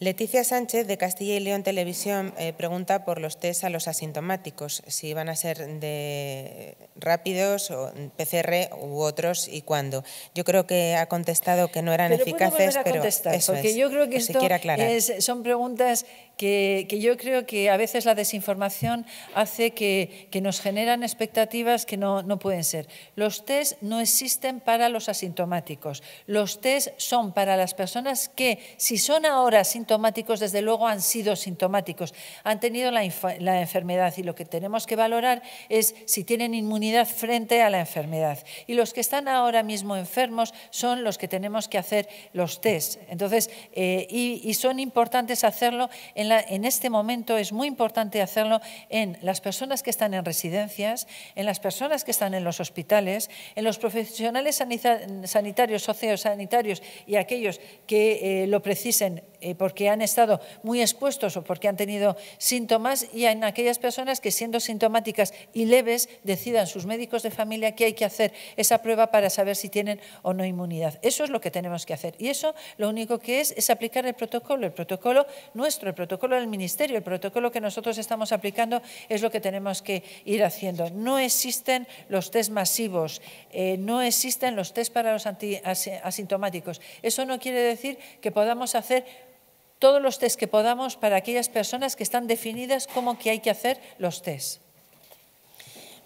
[SPEAKER 2] Leticia Sánchez, de Castilla y León Televisión, eh, pregunta por los test a los asintomáticos, si van a ser de rápidos o PCR u otros y cuándo. Yo creo que ha contestado que no eran eficaces, pero eso porque yo creo que esto es,
[SPEAKER 1] son preguntas que, yo creo que a veces la desinformación hace que, que nos generan expectativas que no, no, pueden ser. Los test no existen para los asintomáticos. Los test son para las personas que, si son ahora asintomáticos, desde luego han sido sintomáticos, han tenido la, la enfermedad y lo que tenemos que valorar es si tienen inmunidad frente a la enfermedad. Y los que están ahora mismo enfermos son los que tenemos que hacer los test. Entonces, eh, y, y son importantes hacerlo en en, este momento es muy importante hacerlo en las personas que están en residencias, en las personas que están en los hospitales, en los profesionales sanitarios, sociosanitarios y aquellos que eh, lo precisen eh, porque han estado muy expuestos o porque han tenido síntomas y en aquellas personas que siendo sintomáticas y leves decidan sus médicos de familia que hay que hacer esa prueba para saber si tienen o no inmunidad. Eso es lo que tenemos que hacer y eso lo único que es es aplicar el protocolo, el protocolo nuestro, el protocolo del Ministerio, el protocolo que nosotros estamos aplicando es lo que tenemos que ir haciendo. No existen los test masivos, eh, no existen los test para los asintomáticos. Eso no quiere decir que podamos hacer todos los test que podamos para aquellas personas que están definidas como que hay
[SPEAKER 2] que hacer los test.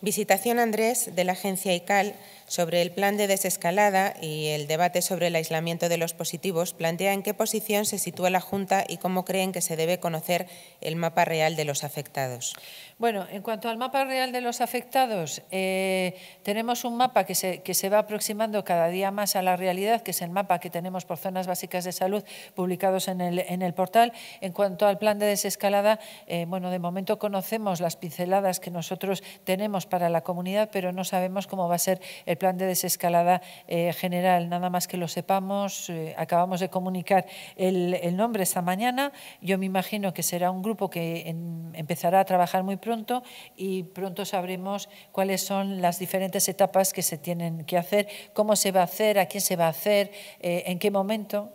[SPEAKER 2] Visitación Andrés de la agencia ICAL sobre el plan de desescalada y el debate sobre el aislamiento de los positivos plantea en qué posición se sitúa la Junta y cómo creen que se debe conocer el mapa real de los afectados. Bueno, en cuanto al mapa real de los afectados, eh, tenemos un mapa
[SPEAKER 1] que se, que se va aproximando cada día más a la realidad, que es el mapa que tenemos por zonas básicas de salud publicados en el, portal. En cuanto al plan de desescalada, eh, bueno, de momento conocemos las pinceladas que nosotros tenemos para la comunidad, pero no sabemos cómo va a ser el plan de desescalada eh, general. Nada más que lo sepamos, eh, acabamos de comunicar el, nombre esta mañana. Yo me imagino que será un grupo que empezará a trabajar muy pronto y pronto sabremos cuáles son las diferentes etapas que se tienen que hacer, cómo se va a hacer, a quién se va a hacer, eh, en qué momento.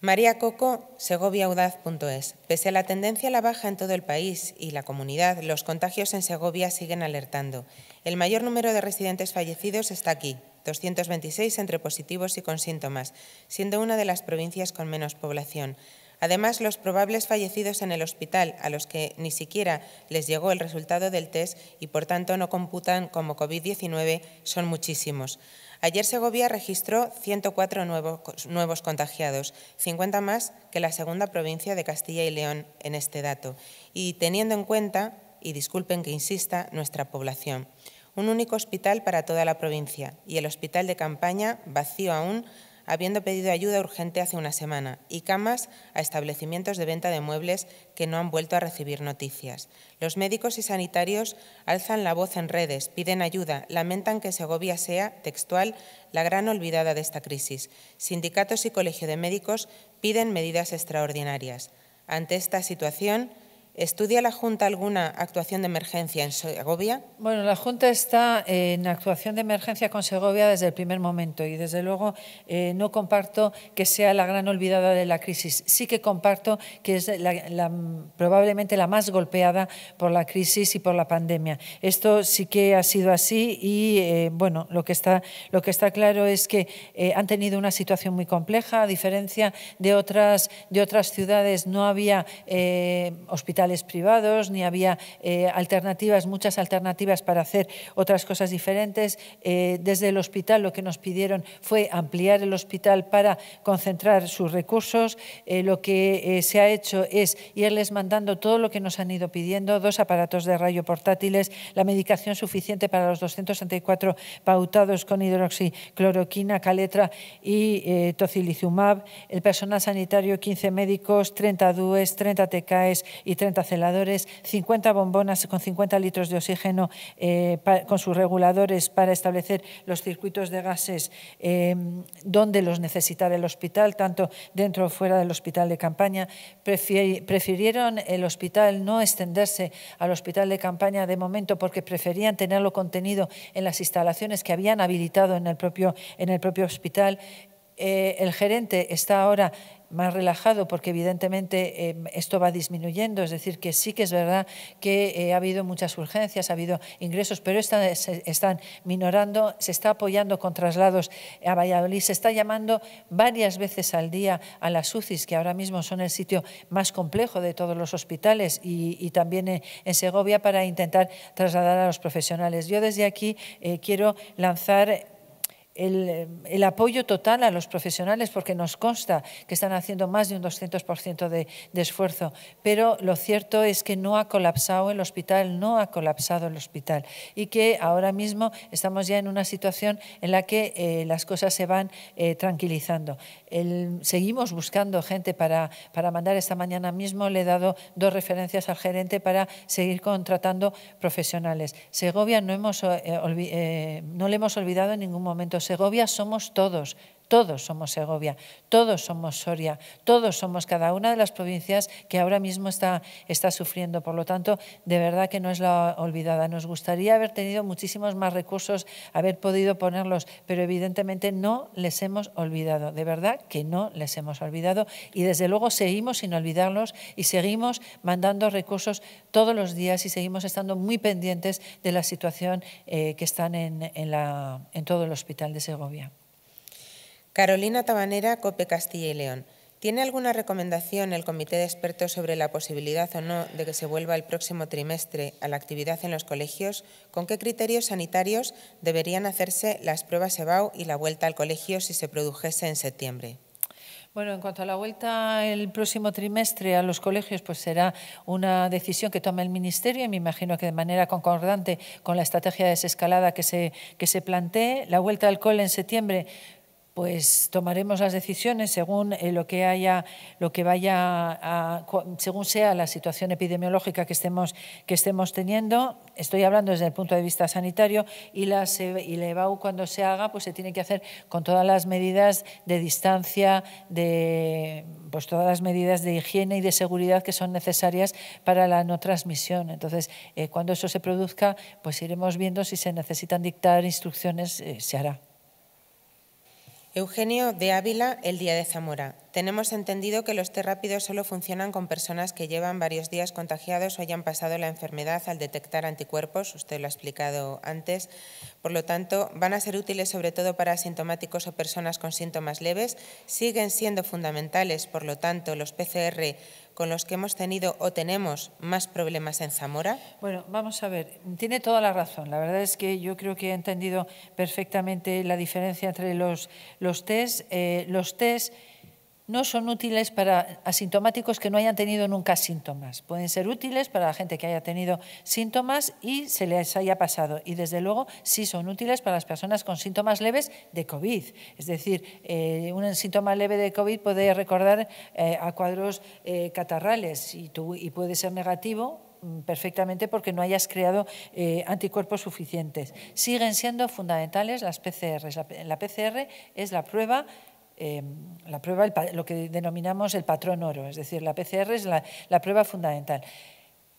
[SPEAKER 2] María Coco, segoviaudaz.es. Pese a la tendencia a la baja en todo el país y la comunidad, los contagios en Segovia siguen alertando. El mayor número de residentes fallecidos está aquí, 226 entre positivos y con síntomas, siendo una de las provincias con menos población. Además, los probables fallecidos en el hospital, a los que ni siquiera les llegó el resultado del test y por tanto no computan como COVID-19, son muchísimos. Ayer Segovia registró 104 nuevos, contagiados, 50 más que la segunda provincia de Castilla y León en este dato, y teniendo en cuenta, y disculpen que insista, nuestra población un único hospital para toda la provincia y el hospital de campaña, vacío aún, habiendo pedido ayuda urgente hace una semana, y camas a establecimientos de venta de muebles que no han vuelto a recibir noticias. Los médicos y sanitarios alzan la voz en redes, piden ayuda, lamentan que Segovia sea, textual, la gran olvidada de esta crisis. Sindicatos y colegio de médicos piden medidas extraordinarias. Ante esta situación, ¿Estudia la Junta alguna actuación de emergencia en Segovia? Bueno, la Junta
[SPEAKER 1] está en actuación de emergencia con Segovia desde el primer momento y desde luego eh, no comparto que sea la gran olvidada de la crisis. Sí que comparto que es probablemente la más golpeada por la crisis y por la pandemia. Esto sí que ha sido así y eh, bueno, lo que, está, claro es que eh, han tenido una situación muy compleja, a diferencia de otras, de otras ciudades no había hospitales privados, ni había eh, alternativas, muchas alternativas para hacer otras cosas diferentes. Eh, desde el hospital lo que nos pidieron fue ampliar el hospital para concentrar sus recursos. Eh, lo que se ha hecho es irles mandando todo lo que nos han ido pidiendo, dos aparatos de rayo portátiles, la medicación suficiente para los 264 pautados con hidroxicloroquina, caletra y tocilizumab, el personal sanitario 15 médicos, 30 DUES, 30 TCAES y 30 50 50 bombonas con 50 litros de oxígeno eh, con sus reguladores para establecer los circuitos de gases em, donde los necesitara el hospital, tanto dentro o fuera del hospital de campaña. prefirieron el hospital no extenderse al hospital de campaña de momento porque preferían tenerlo contenido en las instalaciones que habían habilitado en el propio, en el propio hospital. Eh, el gerente está ahora más relajado porque evidentemente em, esto va disminuyendo, es decir, que sí que es verdad que eh, ha habido muchas urgencias, ha habido ingresos, pero están, se, eh, están minorando, se está apoyando con traslados a Valladolid, se está llamando varias veces al día a las UCIs, que ahora mismo son el sitio más complejo de todos los hospitales y, también eh, en, Segovia para intentar trasladar a los profesionales. Yo desde aquí quiero lanzar eh, el, apoyo total a los profesionales, porque nos consta que están haciendo más de un 200% de, esfuerzo, pero lo cierto es que no ha colapsado el hospital, no ha colapsado el hospital y que ahora mismo estamos ya en una situación en la que eh, las cosas se van eh, tranquilizando. El, seguimos buscando gente para, para mandar esta mañana mismo, le he dado dos referencias al gerente para seguir contratando profesionales. Segovia no, hemos, no le hemos olvidado en ningún momento Segovia somos todos, todos somos Segovia, todos somos Soria, todos somos cada una de las provincias que ahora mismo está, está sufriendo. Por lo tanto, de verdad que no es la olvidada. Nos gustaría haber tenido muchísimos más recursos, haber podido ponerlos, pero evidentemente no les hemos olvidado. De verdad que no les hemos olvidado. Y desde luego seguimos sin olvidarlos y seguimos mandando recursos todos los días y seguimos estando muy pendientes de la situación eh, que están en todo el hospital de Segovia.
[SPEAKER 2] Carolina Tabanera, COPE Castilla y León. ¿Tiene alguna recomendación el Comité de Expertos sobre la posibilidad o no de que se vuelva el próximo trimestre a la actividad en los colegios? ¿Con qué criterios sanitarios deberían hacerse las pruebas EBAU y la vuelta al colegio si se produjese en septiembre?
[SPEAKER 1] Bueno, en cuanto a la vuelta el próximo trimestre a los colegios, pues será una decisión que tome el Ministerio y me imagino que de manera concordante con la estrategia de desescalada que se, que se plantee. La vuelta al cole en septiembre, pues tomaremos las decisiones según eh, lo que haya, lo que vaya, según sea la situación epidemiológica que estemos, que estemos teniendo. Estoy hablando desde el punto de vista sanitario y, el y la EBAU cuando se haga, pues se tiene que hacer con todas las medidas de distancia, de pues todas las medidas de higiene y de seguridad que son necesarias para la no transmisión. Entonces, eh, cuando eso se produzca, pues iremos viendo si se necesitan dictar instrucciones, eh, se hará.
[SPEAKER 2] Eugenio de Ávila, el día de Zamora. Tenemos entendido que los té rápidos solo funcionan con personas que llevan varios días contagiados o hayan pasado la enfermedad al detectar anticuerpos, usted lo ha explicado antes. Por lo tanto, van a ser útiles sobre todo para asintomáticos o personas con síntomas leves. Siguen siendo fundamentales, por lo tanto, los PCR con los que hemos tenido o tenemos más problemas en Zamora?
[SPEAKER 1] Bueno, vamos a ver, tiene toda la razón. La verdad es que yo creo que he entendido perfectamente la diferencia entre los, los test. Eh, los test no son útiles para asintomáticos que no hayan tenido nunca síntomas. Pueden ser útiles para la gente que haya tenido síntomas y se les haya pasado. Y desde luego sí son útiles para las personas con síntomas leves de COVID. Es decir, eh, un síntoma leve de COVID puede recordar eh, a cuadros eh, catarrales y, puede ser negativo mm, perfectamente porque no hayas creado anticuerpos suficientes. Siguen siendo fundamentales las PCRs. la, PCR es la prueba Em, la prueba, lo que denominamos el patrón oro, es decir, la PCR es la prueba fundamental.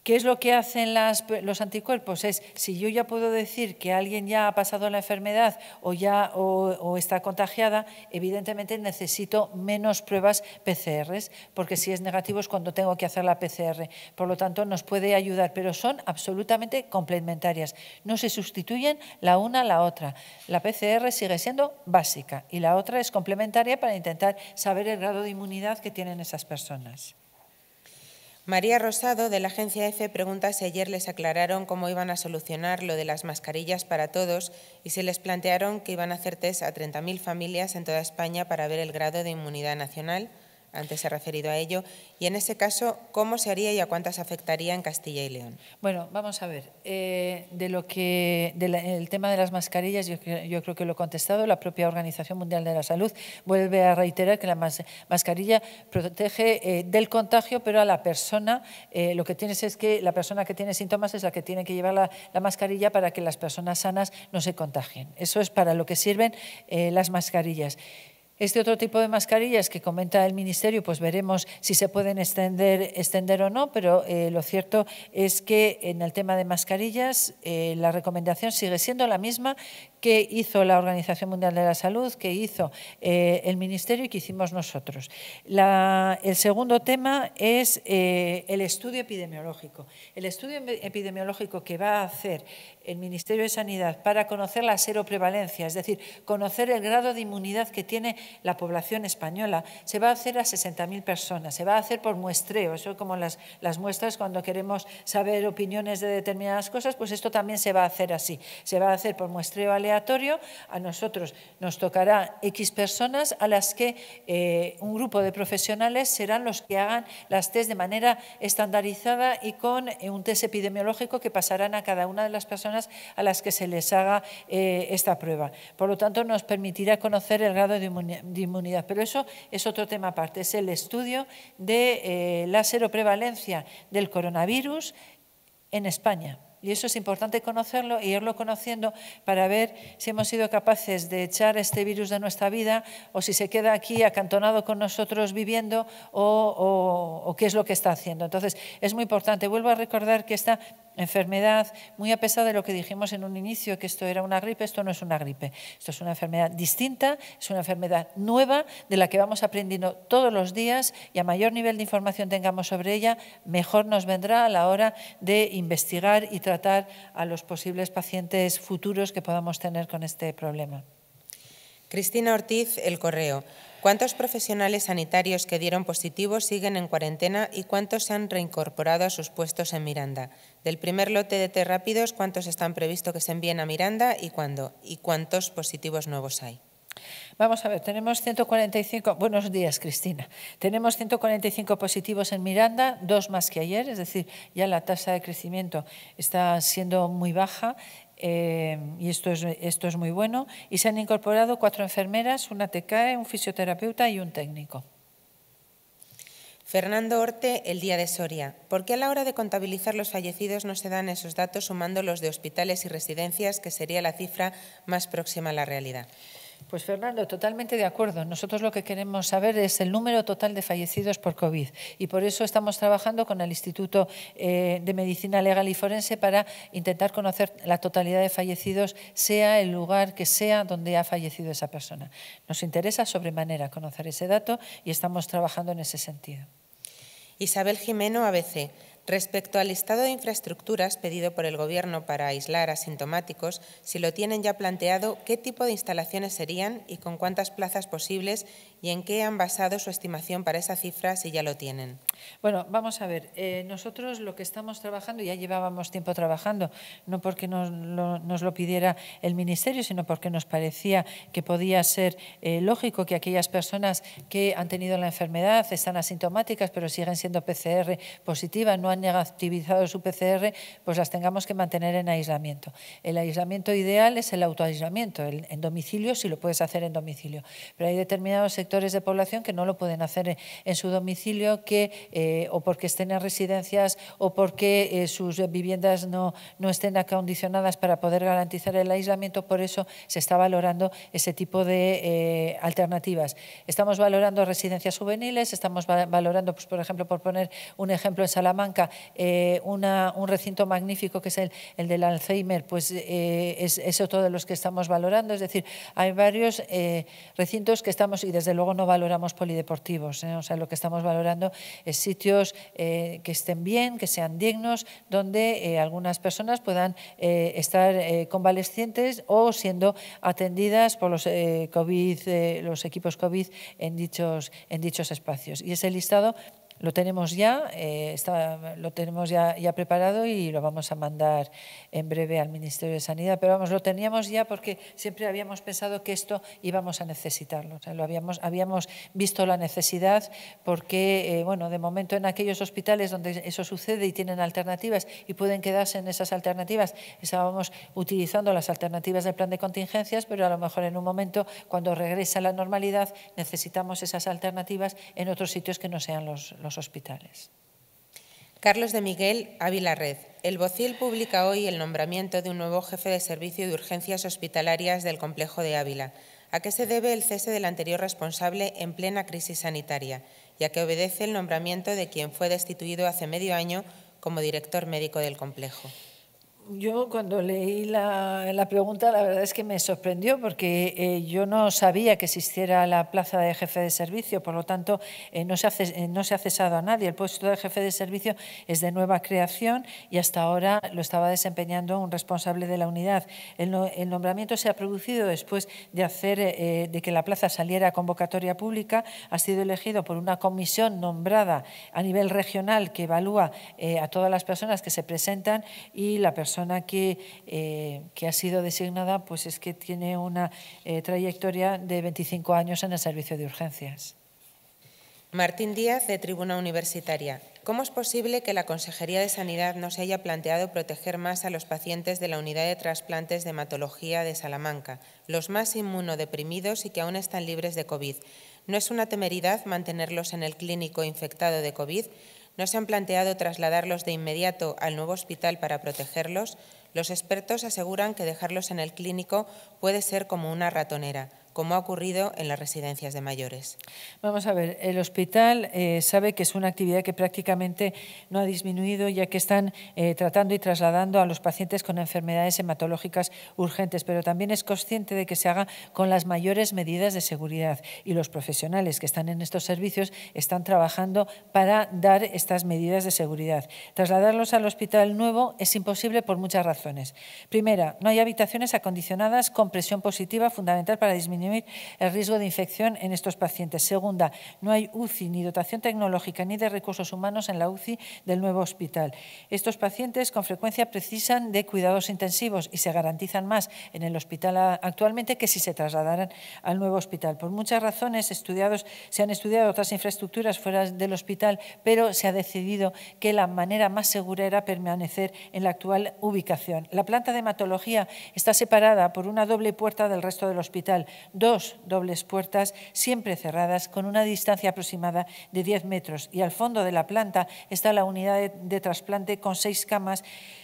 [SPEAKER 1] ¿Qué es lo que hacen los anticuerpos? Es, si yo ya puedo decir que alguien ya ha pasado la enfermedad o, ya, o, está contagiada, evidentemente necesito menos pruebas PCRs, porque si es negativo es cuando tengo que hacer la PCR. Por lo tanto, nos puede ayudar, pero son absolutamente complementarias. No se sustituyen la una a la otra. La PCR sigue siendo básica y la otra es complementaria para intentar
[SPEAKER 2] saber el grado de inmunidad que tienen esas personas. María Rosado, de la agencia EFE, pregunta si ayer les aclararon cómo iban a solucionar lo de las mascarillas para todos y si les plantearon que iban a hacer test a 30.000 familias en toda España para ver el grado de inmunidad nacional. Antes se ha referido a ello. Y en ese caso, ¿cómo se haría y a cuántas afectaría en Castilla y León? Bueno, vamos a ver.
[SPEAKER 1] Eh, de lo que, del tema de las mascarillas, yo, creo que lo he contestado. La propia Organización Mundial de la Salud vuelve a reiterar que la mascarilla protege eh, del contagio, pero a la persona. Eh, lo que tienes es que la persona que tiene síntomas es la que tiene que llevar la, la mascarilla para que las personas sanas no se contagien. Eso es para lo que sirven eh, las mascarillas. Este otro tipo de mascarillas que comenta el Ministerio, pues veremos si se pueden extender, o no, pero eh, lo cierto es que en el tema de mascarillas eh, la recomendación sigue siendo la misma que hizo la Organización Mundial de la Salud, que hizo eh, el Ministerio y que hicimos nosotros. el segundo tema es eh, el estudio epidemiológico. El estudio em, epidemiológico que va a hacer el Ministerio de Sanidad para conocer la seroprevalencia, es decir, conocer el grado de inmunidad que tiene la población española, se va a hacer a 60.000 personas, se va a hacer por muestreo, eso como las, muestras cuando queremos saber opiniones de determinadas cosas, pues esto también se va a hacer así, se va a hacer por muestreo aleatorio a nosotros nos tocará X personas a las que eh, un grupo de profesionales serán los que hagan las test de manera estandarizada y con eh, un test epidemiológico que pasarán a cada una de las personas a las que se les haga eh, esta prueba. Por lo tanto, nos permitirá conocer el grado de inmunidad, Pero eso es otro tema aparte, es el estudio de la seroprevalencia del coronavirus en España. Y eso es importante conocerlo y irlo conociendo para ver si hemos sido capaces de echar este virus de nuestra vida o si se queda aquí acantonado con nosotros viviendo o, qué es lo que está haciendo. Entonces, es muy importante. Vuelvo a recordar que esta enfermedad, muy a pesar de lo que dijimos en un inicio, que esto era una gripe, esto no es una gripe. Esto es una enfermedad distinta, es una enfermedad nueva de la que vamos aprendiendo todos los días y a mayor nivel de información tengamos sobre ella, mejor nos vendrá a la hora de investigar y tratar a los posibles pacientes futuros que podamos tener con este problema.
[SPEAKER 2] Cristina Ortiz, El Correo. ¿Cuántos profesionales sanitarios que dieron positivos siguen en cuarentena y cuántos se han reincorporado a sus puestos en Miranda? Del primer lote de test rápidos, ¿cuántos están previstos que se envíen a Miranda y cuándo? ¿Y cuántos positivos nuevos hay? Vamos a ver, tenemos 145,
[SPEAKER 1] buenos días Cristina, tenemos 145 positivos en Miranda, dos más que ayer, es decir, ya la tasa de crecimiento está siendo muy baja eh, y esto es, esto es muy bueno. Y se han incorporado cuatro enfermeras, una TCAE, un fisioterapeuta
[SPEAKER 2] y un técnico. Fernando Orte, el día de Soria. ¿Por qué a la hora de contabilizar los fallecidos no se dan esos datos sumando los de hospitales y residencias, que sería la cifra más próxima a la realidad? Pues Fernando, totalmente de acuerdo. Nosotros lo que
[SPEAKER 1] queremos saber es el número total de fallecidos por COVID y por eso estamos trabajando con el Instituto eh, de Medicina Legal y Forense para intentar conocer la totalidad de fallecidos, sea el lugar que sea donde ha fallecido esa persona. Nos interesa sobremanera conocer ese dato y estamos trabajando en ese sentido.
[SPEAKER 2] Isabel Jimeno, ABC. Respecto al listado de infraestructuras pedido por el Gobierno para aislar asintomáticos, si lo tienen ya planteado, ¿qué tipo de instalaciones serían y con cuántas plazas posibles y en qué han basado su estimación para esa cifra si ya lo tienen. Bueno, vamos a ver, eh, nosotros
[SPEAKER 1] lo que estamos trabajando, ya llevábamos tiempo trabajando, no porque nos lo, pidiera el Ministerio, sino porque nos parecía que podía ser eh, lógico que aquellas personas que han tenido la enfermedad, están asintomáticas, pero siguen siendo PCR positivas, no han negativizado su PCR, pues las tengamos que mantener en aislamiento. El aislamiento ideal es el autoaislamiento, en domicilio, si lo puedes hacer en domicilio, pero hay determinados sectores de población que no lo pueden hacer en, su domicilio, que eh, o porque estén en residencias o porque eh, sus viviendas no, no estén acondicionadas para poder garantizar el aislamiento. Por eso se está valorando ese tipo de eh, alternativas. Estamos valorando residencias juveniles, estamos valorando, pues, por ejemplo, por poner un ejemplo en Salamanca, una, un recinto magnífico que es el, el del Alzheimer, pues es, eso otro de los que estamos valorando. Es decir, hay varios recintos que estamos, y desde luego no valoramos polideportivos. ¿eh? O sea, lo que estamos valorando es sitios eh, que estén bien, que sean dignos, donde eh, algunas personas puedan estar convalecientes o siendo atendidas por los, COVID, los equipos COVID en dichos, en dichos espacios. Y ese listado lo tenemos ya, eh, está, lo tenemos ya, ya, preparado y lo vamos a mandar en breve al Ministerio de Sanidad, pero vamos, lo teníamos ya porque siempre habíamos pensado que esto íbamos a necesitarlo. lo habíamos, habíamos visto la necesidad porque, eh, bueno, de momento en aquellos hospitales donde eso sucede y tienen alternativas y pueden quedarse en esas alternativas, estábamos utilizando las alternativas del plan de contingencias, pero a lo mejor en un momento, cuando regresa la normalidad, necesitamos esas alternativas en otros sitios que no sean los hospitales.
[SPEAKER 2] Carlos de Miguel Ávila Red. El Bocil publica hoy el nombramiento de un nuevo jefe de servicio de urgencias hospitalarias del complejo de Ávila. ¿A que se debe el cese del anterior responsable en plena crisis sanitaria? Ya que obedece el nombramiento de quien fue destituido hace medio año como director médico del complejo.
[SPEAKER 1] Yo cuando leí la, pregunta, la verdad es que me sorprendió porque eh, yo no sabía que existiera la plaza de jefe de servicio, por lo tanto eh, no, se ha, eh, no se ha cesado a nadie. El puesto de jefe de servicio es de nueva creación y hasta ahora lo estaba desempeñando un responsable de la unidad. El, nombramiento se ha producido después de, hacer, de que la plaza saliera a convocatoria pública. Ha sido elegido por una comisión nombrada a nivel regional que evalúa a todas las personas que se presentan y la persona persona eh, que, ha sido designada pues es que tiene una eh, trayectoria de 25 años en el servicio de urgencias.
[SPEAKER 2] Martín Díaz, de Tribuna Universitaria. ¿Cómo es posible que la Consejería de Sanidad no se haya planteado proteger más a los pacientes de la unidad de trasplantes de hematología de Salamanca, los más inmunodeprimidos y que aún están libres de COVID? ¿No es una temeridad mantenerlos en el clínico infectado de COVID? no se han planteado trasladarlos de inmediato al nuevo hospital para protegerlos, los expertos aseguran que dejarlos en el clínico puede ser como una ratonera, como ha ocurrido en las residencias de mayores.
[SPEAKER 1] Vamos a ver, el hospital eh, sabe que es una actividad que prácticamente no ha disminuido, ya que están eh, tratando y trasladando a los pacientes con enfermedades hematológicas urgentes, pero también es consciente de que se haga con las mayores medidas de seguridad y los profesionales que están en estos servicios están trabajando para dar estas medidas de seguridad. Trasladarlos al hospital nuevo es imposible por muchas razones. Primera, no hay habitaciones acondicionadas con presión positiva fundamental para disminuir el riesgo de infección en estos pacientes. Segunda, no hay UCI ni dotación tecnológica ni de recursos humanos en la UCI del nuevo hospital. Estos pacientes con frecuencia precisan de cuidados intensivos y se garantizan más en el hospital actualmente que si se trasladaran al nuevo hospital. Por muchas razones estudiados, se han estudiado otras infraestructuras fuera del hospital, pero se ha decidido que la manera más segura era permanecer en la actual ubicación. La planta de hematología está separada por una doble puerta del resto del hospital dos dobles puertas siempre cerradas con una distancia aproximada de 10 metros y al fondo de la planta está la unidad de, trasplante con seis camas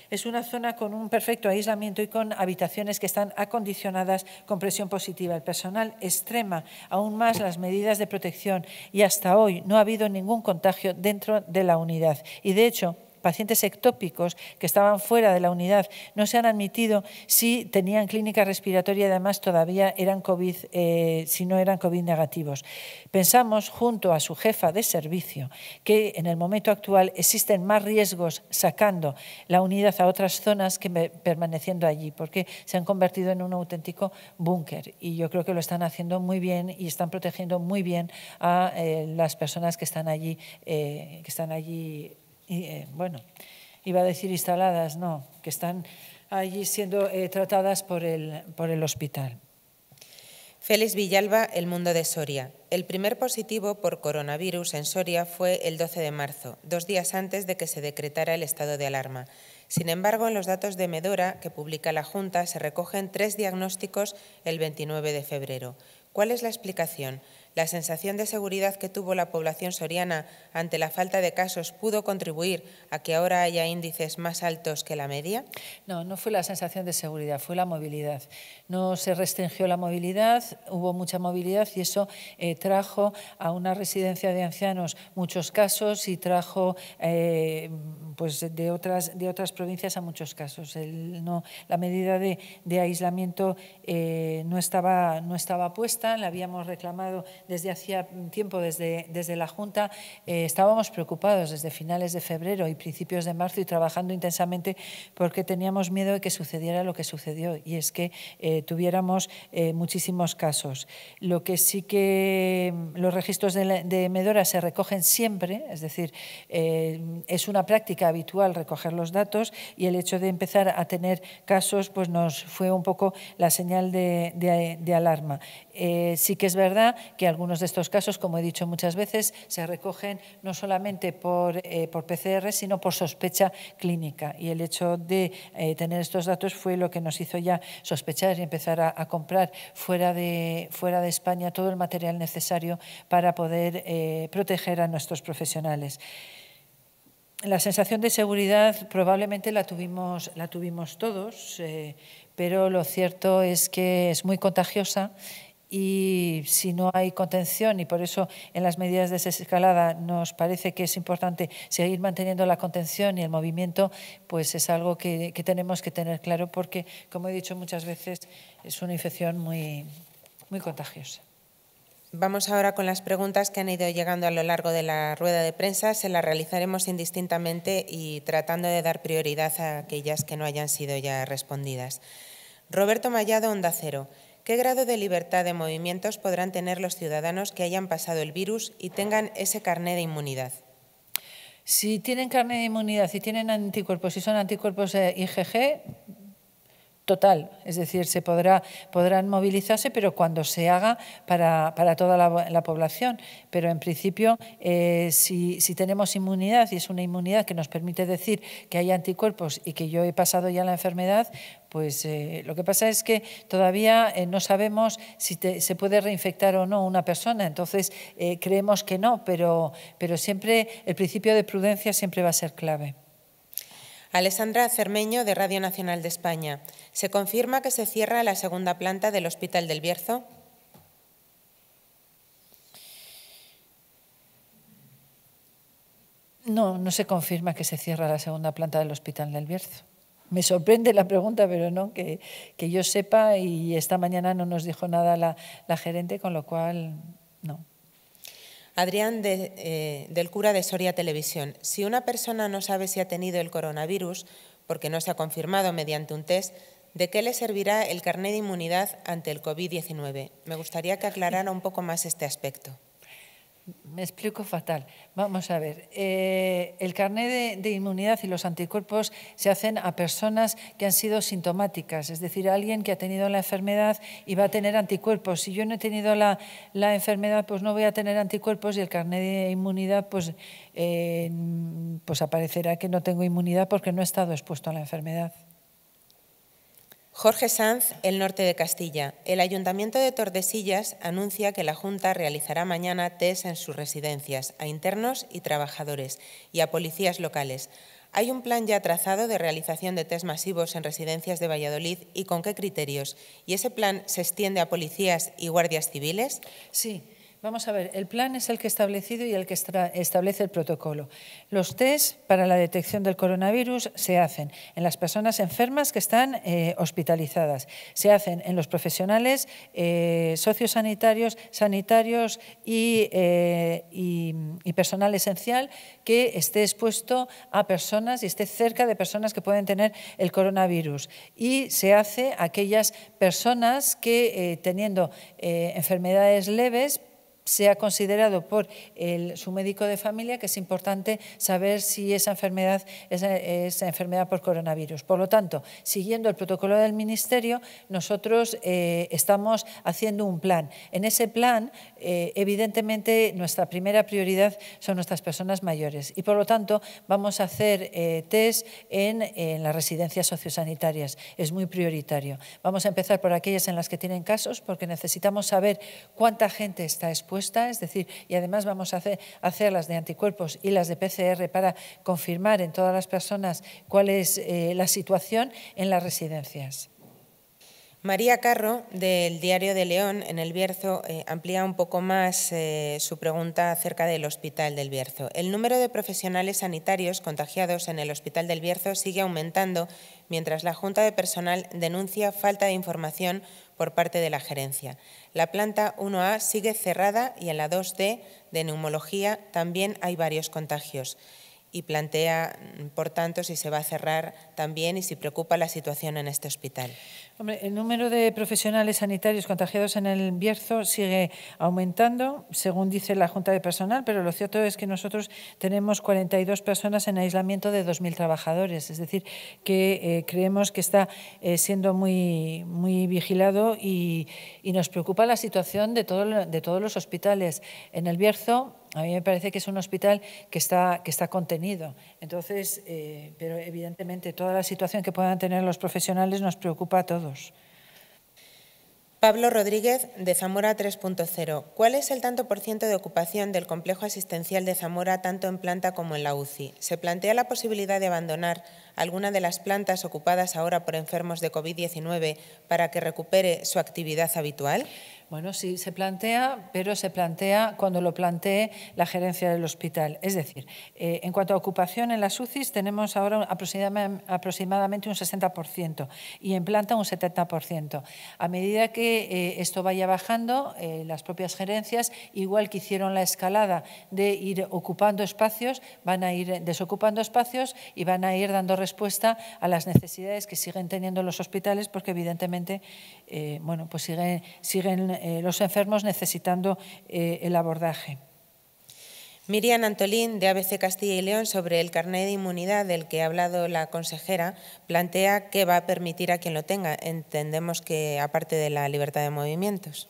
[SPEAKER 1] es una zona con un perfecto aislamiento y con habitaciones que están acondicionadas con presión positiva. El personal extrema aún más las medidas de protección y hasta hoy no ha habido ningún contagio dentro de la unidad. Y de hecho, pacientes ectópicos que estaban fuera de la unidad no se han admitido si tenían clínica respiratoria y además todavía eran COVID, eh, si no eran COVID negativos. Pensamos, junto a su jefa de servicio, que en el momento actual existen más riesgos sacando la unidad a otras zonas que permaneciendo allí, porque se han convertido en un auténtico búnker y yo creo que lo están haciendo muy bien y están protegiendo muy bien a eh, las personas que están allí, eh, que están allí eh, bueno, iba a decir instaladas, no, que están allí siendo eh, tratadas por el, por el hospital.
[SPEAKER 2] Félix Villalba, El Mundo de Soria. El primer positivo por coronavirus en Soria fue el 12 de marzo, dos días antes de que se decretara el estado de alarma. Sin embargo, en los datos de Medora, que publica la Junta, se recogen tres diagnósticos el 29 de febrero. ¿Cuál es la explicación? La sensación de seguridad que tuvo la población soriana ante la falta de casos pudo contribuir a que ahora haya índices más altos que la media? No, no fue la sensación de seguridad, fue la movilidad.
[SPEAKER 1] No se restringió la movilidad, hubo mucha movilidad y eso eh, trajo a una residencia de ancianos muchos casos y trajo eh, pues de, otras, de otras provincias a muchos casos. la medida de, aislamiento eh, no, estaba, no estaba puesta, la habíamos reclamado desde hacía tiempo, desde, desde la Junta, eh, estábamos preocupados desde finales de febrero y principios de marzo y trabajando intensamente porque teníamos miedo de que sucediera lo que sucedió y es que eh, tuviéramos eh, muchísimos casos. Lo que sí que los registros de, Medora se recogen siempre, es decir, es una práctica habitual recoger los datos y el hecho de empezar a tener casos pues nos fue un poco la señal de, de alarma. Eh, sí que es verdad que algunos de estos casos, como he dicho muchas veces, se recogen no solamente por, eh, PCR, sino por sospecha clínica. Y el hecho de eh, tener estos datos fue lo que nos hizo ya sospechar y empezar a, comprar fuera de, fuera de España todo el material necesario para poder proteger a nuestros profesionales. La sensación de seguridad probablemente la tuvimos, la tuvimos todos, pero lo cierto es que es muy contagiosa y si no hay contención, y por eso en las medidas de desescalada nos parece que es importante seguir manteniendo la contención y el movimiento, pues es algo que, tenemos que tener claro porque, como he dicho muchas veces, es una infección muy, muy contagiosa.
[SPEAKER 2] Vamos ahora con las preguntas que han ido llegando a lo largo de la rueda de prensa. Se las realizaremos indistintamente y tratando de dar prioridad a aquellas que no hayan sido ya respondidas. Roberto Mallado, Onda Cero. ¿Qué grado de libertad de movimientos podrán tener los ciudadanos que hayan pasado el virus y tengan ese carné de inmunidad? Si tienen carné de inmunidad, si
[SPEAKER 1] tienen anticuerpos, si son anticuerpos eh, IgG, total, es decir, se podrá, podrán movilizarse, pero cuando se haga para, para toda la, población. Pero en principio, eh, si, tenemos inmunidad y es una inmunidad que nos permite decir que hay anticuerpos y que yo he pasado ya la enfermedad, pues eh, lo que pasa es que todavía eh, no sabemos si se puede reinfectar o no una persona, entonces creemos que no, pero, pero siempre el principio de prudencia siempre va a ser clave.
[SPEAKER 2] Alessandra Cermeño, de Radio Nacional de España. ¿Se confirma que se cierra la segunda planta del Hospital del Bierzo?
[SPEAKER 1] No, no se confirma que se cierra la segunda planta del Hospital del Bierzo. Me sorprende la pregunta, pero no, que, yo sepa y esta mañana no nos dijo nada la, la gerente, con lo cual no.
[SPEAKER 2] Adrián eh, del Cura de Soria Televisión. Si una persona no sabe si ha tenido el coronavirus, porque no se ha confirmado mediante un test, ¿de qué le servirá el carnet de inmunidad ante el COVID-19? Me gustaría que aclarara un poco más este aspecto.
[SPEAKER 1] Me explico fatal. Vamos a ver. Eh, el carnet de, inmunidad y los anticuerpos se hacen a personas que han sido sintomáticas, es decir, alguien que ha tenido la enfermedad y va a tener anticuerpos. Si yo no he tenido la, la enfermedad, pues no voy a tener anticuerpos y el carnet de inmunidad, pues, eh, pues aparecerá que no tengo inmunidad porque no he estado expuesto a la enfermedad.
[SPEAKER 2] Jorge Sanz, El Norte de Castilla. El Ayuntamiento de Tordesillas anuncia que la Junta realizará mañana test en sus residencias a internos y trabajadores y a policías locales. ¿Hay un plan ya trazado de realización de test masivos en residencias de Valladolid y con qué criterios? ¿Y ese plan se extiende a policías y guardias civiles? Sí. Vamos a ver, el plan
[SPEAKER 1] es el que establecido y el que establece el protocolo. Los test para la detección del coronavirus se hacen en las personas enfermas que están eh, hospitalizadas, se hacen en los profesionales eh, sociosanitarios, sanitarios eh, y, personal esencial que esté expuesto a personas y esté cerca de personas que pueden tener el coronavirus. Y se hace aquellas personas que, teniendo enfermedades leves, se considerado por su médico de familia que es importante saber si esa enfermedad es, enfermedad por coronavirus. Por lo tanto, siguiendo el protocolo del Ministerio, nosotros eh, estamos haciendo un plan. En ese plan, eh, evidentemente, nuestra primera prioridad son nuestras personas mayores y, por lo tanto, vamos a hacer eh, test en, en las residencias sociosanitarias. Es muy prioritario. Vamos a empezar por aquellas en las que tienen casos porque necesitamos saber cuánta gente está expuesta es decir, y además vamos a hacer, las de anticuerpos y las de PCR para confirmar en todas las personas cuál es eh, la situación en las residencias.
[SPEAKER 2] María Carro, del Diario de León, en el Bierzo, eh, amplía un poco más eh, su pregunta acerca del Hospital del Bierzo. El número de profesionales sanitarios contagiados en el Hospital del Bierzo sigue aumentando, mientras la Junta de Personal denuncia falta de información por parte de la gerencia. La planta 1A sigue cerrada y en la 2D de neumología también hay varios contagios y plantea, mm, por tanto, si se va a cerrar también y si preocupa la situación en este hospital
[SPEAKER 1] el número de profesionales sanitarios contagiados en el Bierzo sigue aumentando, según dice la Junta de Personal, pero lo cierto es que nosotros tenemos 42 personas en aislamiento de 2.000 trabajadores, es decir, que eh, creemos que está eh, siendo muy, muy vigilado y, nos preocupa la situación de, de todos los hospitales. En el Bierzo a mí me parece que es un hospital que está, que está contenido. Entonces, eh, pero evidentemente toda la situación que puedan tener los profesionales nos preocupa a todos.
[SPEAKER 2] Pablo Rodríguez, de Zamora 3.0. ¿Cuál es el tanto por ciento de ocupación del complejo asistencial de Zamora, tanto en planta como en la UCI? ¿Se plantea la posibilidad de abandonar alguna de las plantas ocupadas ahora por enfermos de COVID-19 para que recupere su actividad habitual? Bueno, sí, se plantea, pero se plantea cuando lo
[SPEAKER 1] plantee la gerencia del hospital. Es decir, eh, en cuanto a ocupación en las UCIs, tenemos ahora aproximadamente un 60% y en planta un 70%. A medida que eh, esto vaya bajando, eh, las propias gerencias, igual que hicieron la escalada de ir ocupando espacios, van a ir desocupando espacios y van a ir dando respuesta a las necesidades que siguen teniendo los hospitales, porque evidentemente, bueno, pues siguen, siguen eh, los enfermos necesitando eh, el abordaje.
[SPEAKER 2] Miriam Antolín, de ABC Castilla y León, sobre el carnet de inmunidad del que ha hablado la consejera, plantea que va a permitir a quien lo tenga. Entendemos que, aparte de la libertad de movimientos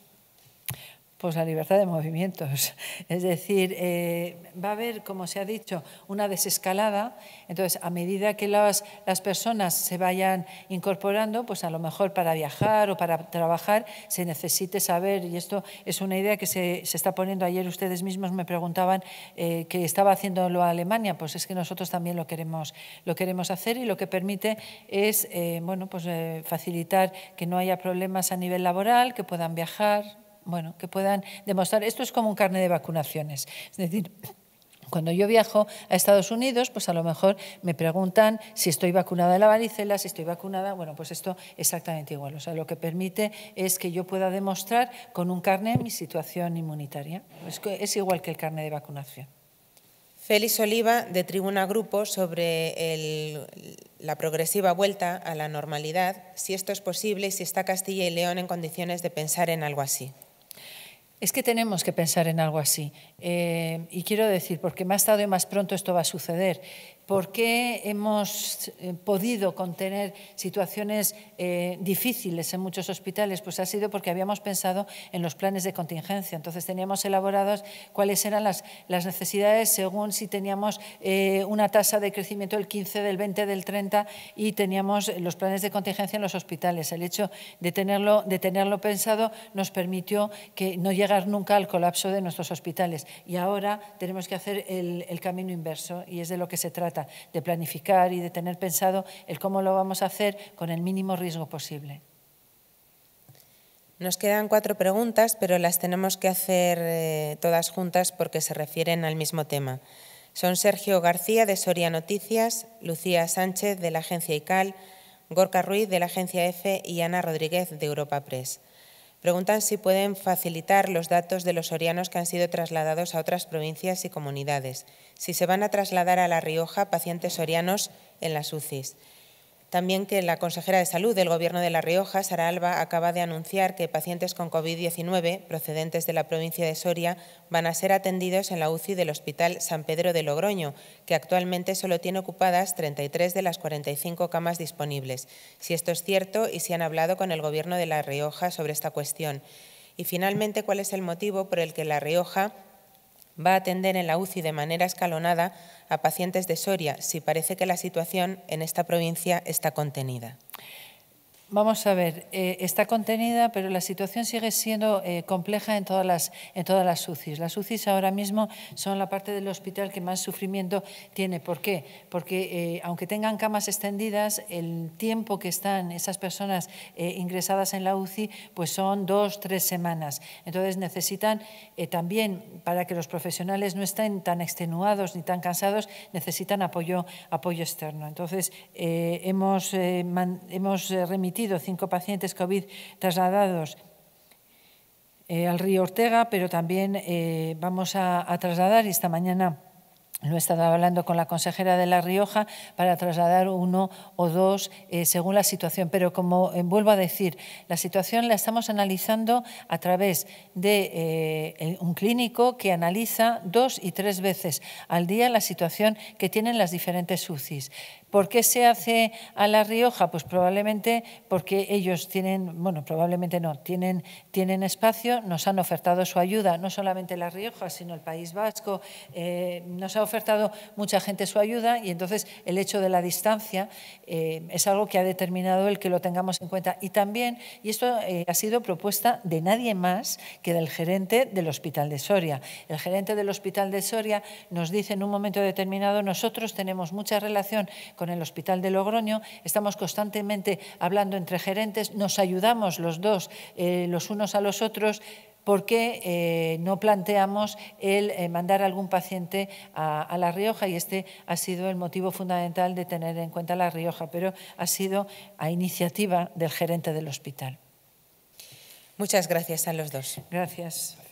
[SPEAKER 1] la libertad de movimientos. Es decir, eh, va a haber, como se ha dicho, una desescalada. Entonces, a medida que las, personas se vayan incorporando, pues a lo mejor para viajar o para trabajar se necesite saber, y esto es una idea que se, está poniendo ayer, ustedes mismos me preguntaban qué eh, que estaba haciéndolo a Alemania, pues es que nosotros también lo queremos, lo queremos hacer y lo que permite es eh, bueno, pues, facilitar que no haya problemas a nivel laboral, que puedan viajar, bueno, que puedan demostrar. Esto es como un carnet de vacunaciones. Es decir, cuando yo viajo a Estados Unidos, pues a lo mejor me preguntan si estoy vacunada de la varicela, si estoy vacunada, bueno, pues esto exactamente igual. O sea, lo que permite es que yo pueda demostrar con un carnet mi situación inmunitaria. Es, igual que el carnet de vacunación.
[SPEAKER 2] Félix Oliva, de Tribuna Grupo, sobre la progresiva vuelta a la normalidad, si esto es posible y si está Castilla y León en condiciones de pensar en algo así.
[SPEAKER 1] Es que tenemos que pensar en algo así. Eh, y quiero decir, porque más tarde y más pronto esto va a suceder por qué hemos eh, podido contener situaciones eh, difíciles en muchos hospitales, pues ha sido porque habíamos pensado en los planes de contingencia. Entonces teníamos elaborados cuáles eran las, necesidades según si teníamos eh, una tasa de crecimiento del 15, del 20, del 30 y teníamos los planes de contingencia en los hospitales. El hecho de tenerlo, de tenerlo pensado nos permitió que no llegar nunca al colapso de nuestros hospitales. Y ahora tenemos que hacer el camino inverso y es de lo que se trata de planificar y de tener pensado el cómo lo vamos a hacer con el mínimo riesgo posible.
[SPEAKER 2] Nos quedan cuatro preguntas, pero las tenemos que hacer eh, todas juntas porque se refieren al mismo tema. Son Sergio García de Soria Noticias, Lucía Sánchez de la agencia ICAL, Gorka Ruiz de la agencia EFE y Ana Rodríguez de Europa Press. Preguntan si pueden facilitar los datos de los sorianos que han sido trasladados a otras provincias y comunidades, si se van a trasladar a La Rioja pacientes sorianos en las UCIs. También que la consejera de Salud del Gobierno de La Rioja, Sara Alba, acaba de anunciar que pacientes con COVID-19 procedentes de la provincia de Soria van a ser atendidos en la UCI del Hospital San Pedro de Logroño, que actualmente solo tiene ocupadas 33 de las 45 camas disponibles. Si esto es cierto y si han hablado con el Gobierno de La Rioja sobre esta cuestión. Y finalmente, ¿cuál es el motivo por el que La Rioja Va a atender en la UCI de manera escalonada a pacientes de Soria si parece que la situación en esta provincia está contenida. Vamos a ver, eh, está
[SPEAKER 1] contenida, pero la situación sigue siendo eh, compleja en todas, las, en todas las UCIs. Las UCIs ahora mismo son la parte del hospital que más sufrimiento tiene. ¿Por qué? Porque eh, aunque tengan camas extendidas, el tiempo que están esas personas ingresadas en la UCI pues son dos, tres semanas. Entonces necesitan también, para que los profesionales no estén tan extenuados ni tan cansados, necesitan apoyo, apoyo externo. Entonces hemos, hemos remitido cinco pacientes COVID trasladados eh, al río Ortega, pero también eh, vamos a, trasladar, y esta mañana lo he estado hablando con la consejera de La Rioja para trasladar uno o dos eh, según la situación. Pero como vuelvo a decir, la situación la estamos analizando a través de un clínico que analiza dos y tres veces al día la situación que tienen las diferentes UCIs. ¿Por qué se hace a La Rioja? Pues probablemente porque ellos tienen, bueno, probablemente no, tienen, tienen espacio, nos han ofertado su ayuda, no solamente La Rioja, sino el País Vasco, eh, nos ha ofertado mucha gente su ayuda y entonces el hecho de la distancia eh, es algo que ha determinado el que lo tengamos en cuenta. Y también, y esto eh, ha sido propuesta de nadie más que del gerente del Hospital de Soria. El gerente del Hospital de Soria nos dice en un momento determinado, nosotros tenemos mucha relación con con el Hospital de Logroño, estamos constantemente hablando entre gerentes, nos ayudamos los dos, eh, los unos a los otros, porque eh, no planteamos el eh, mandar algún paciente a, a, La Rioja? Y este ha sido el motivo fundamental de tener en cuenta La Rioja, pero ha sido a iniciativa del gerente del hospital. Muchas gracias a los dos. Gracias.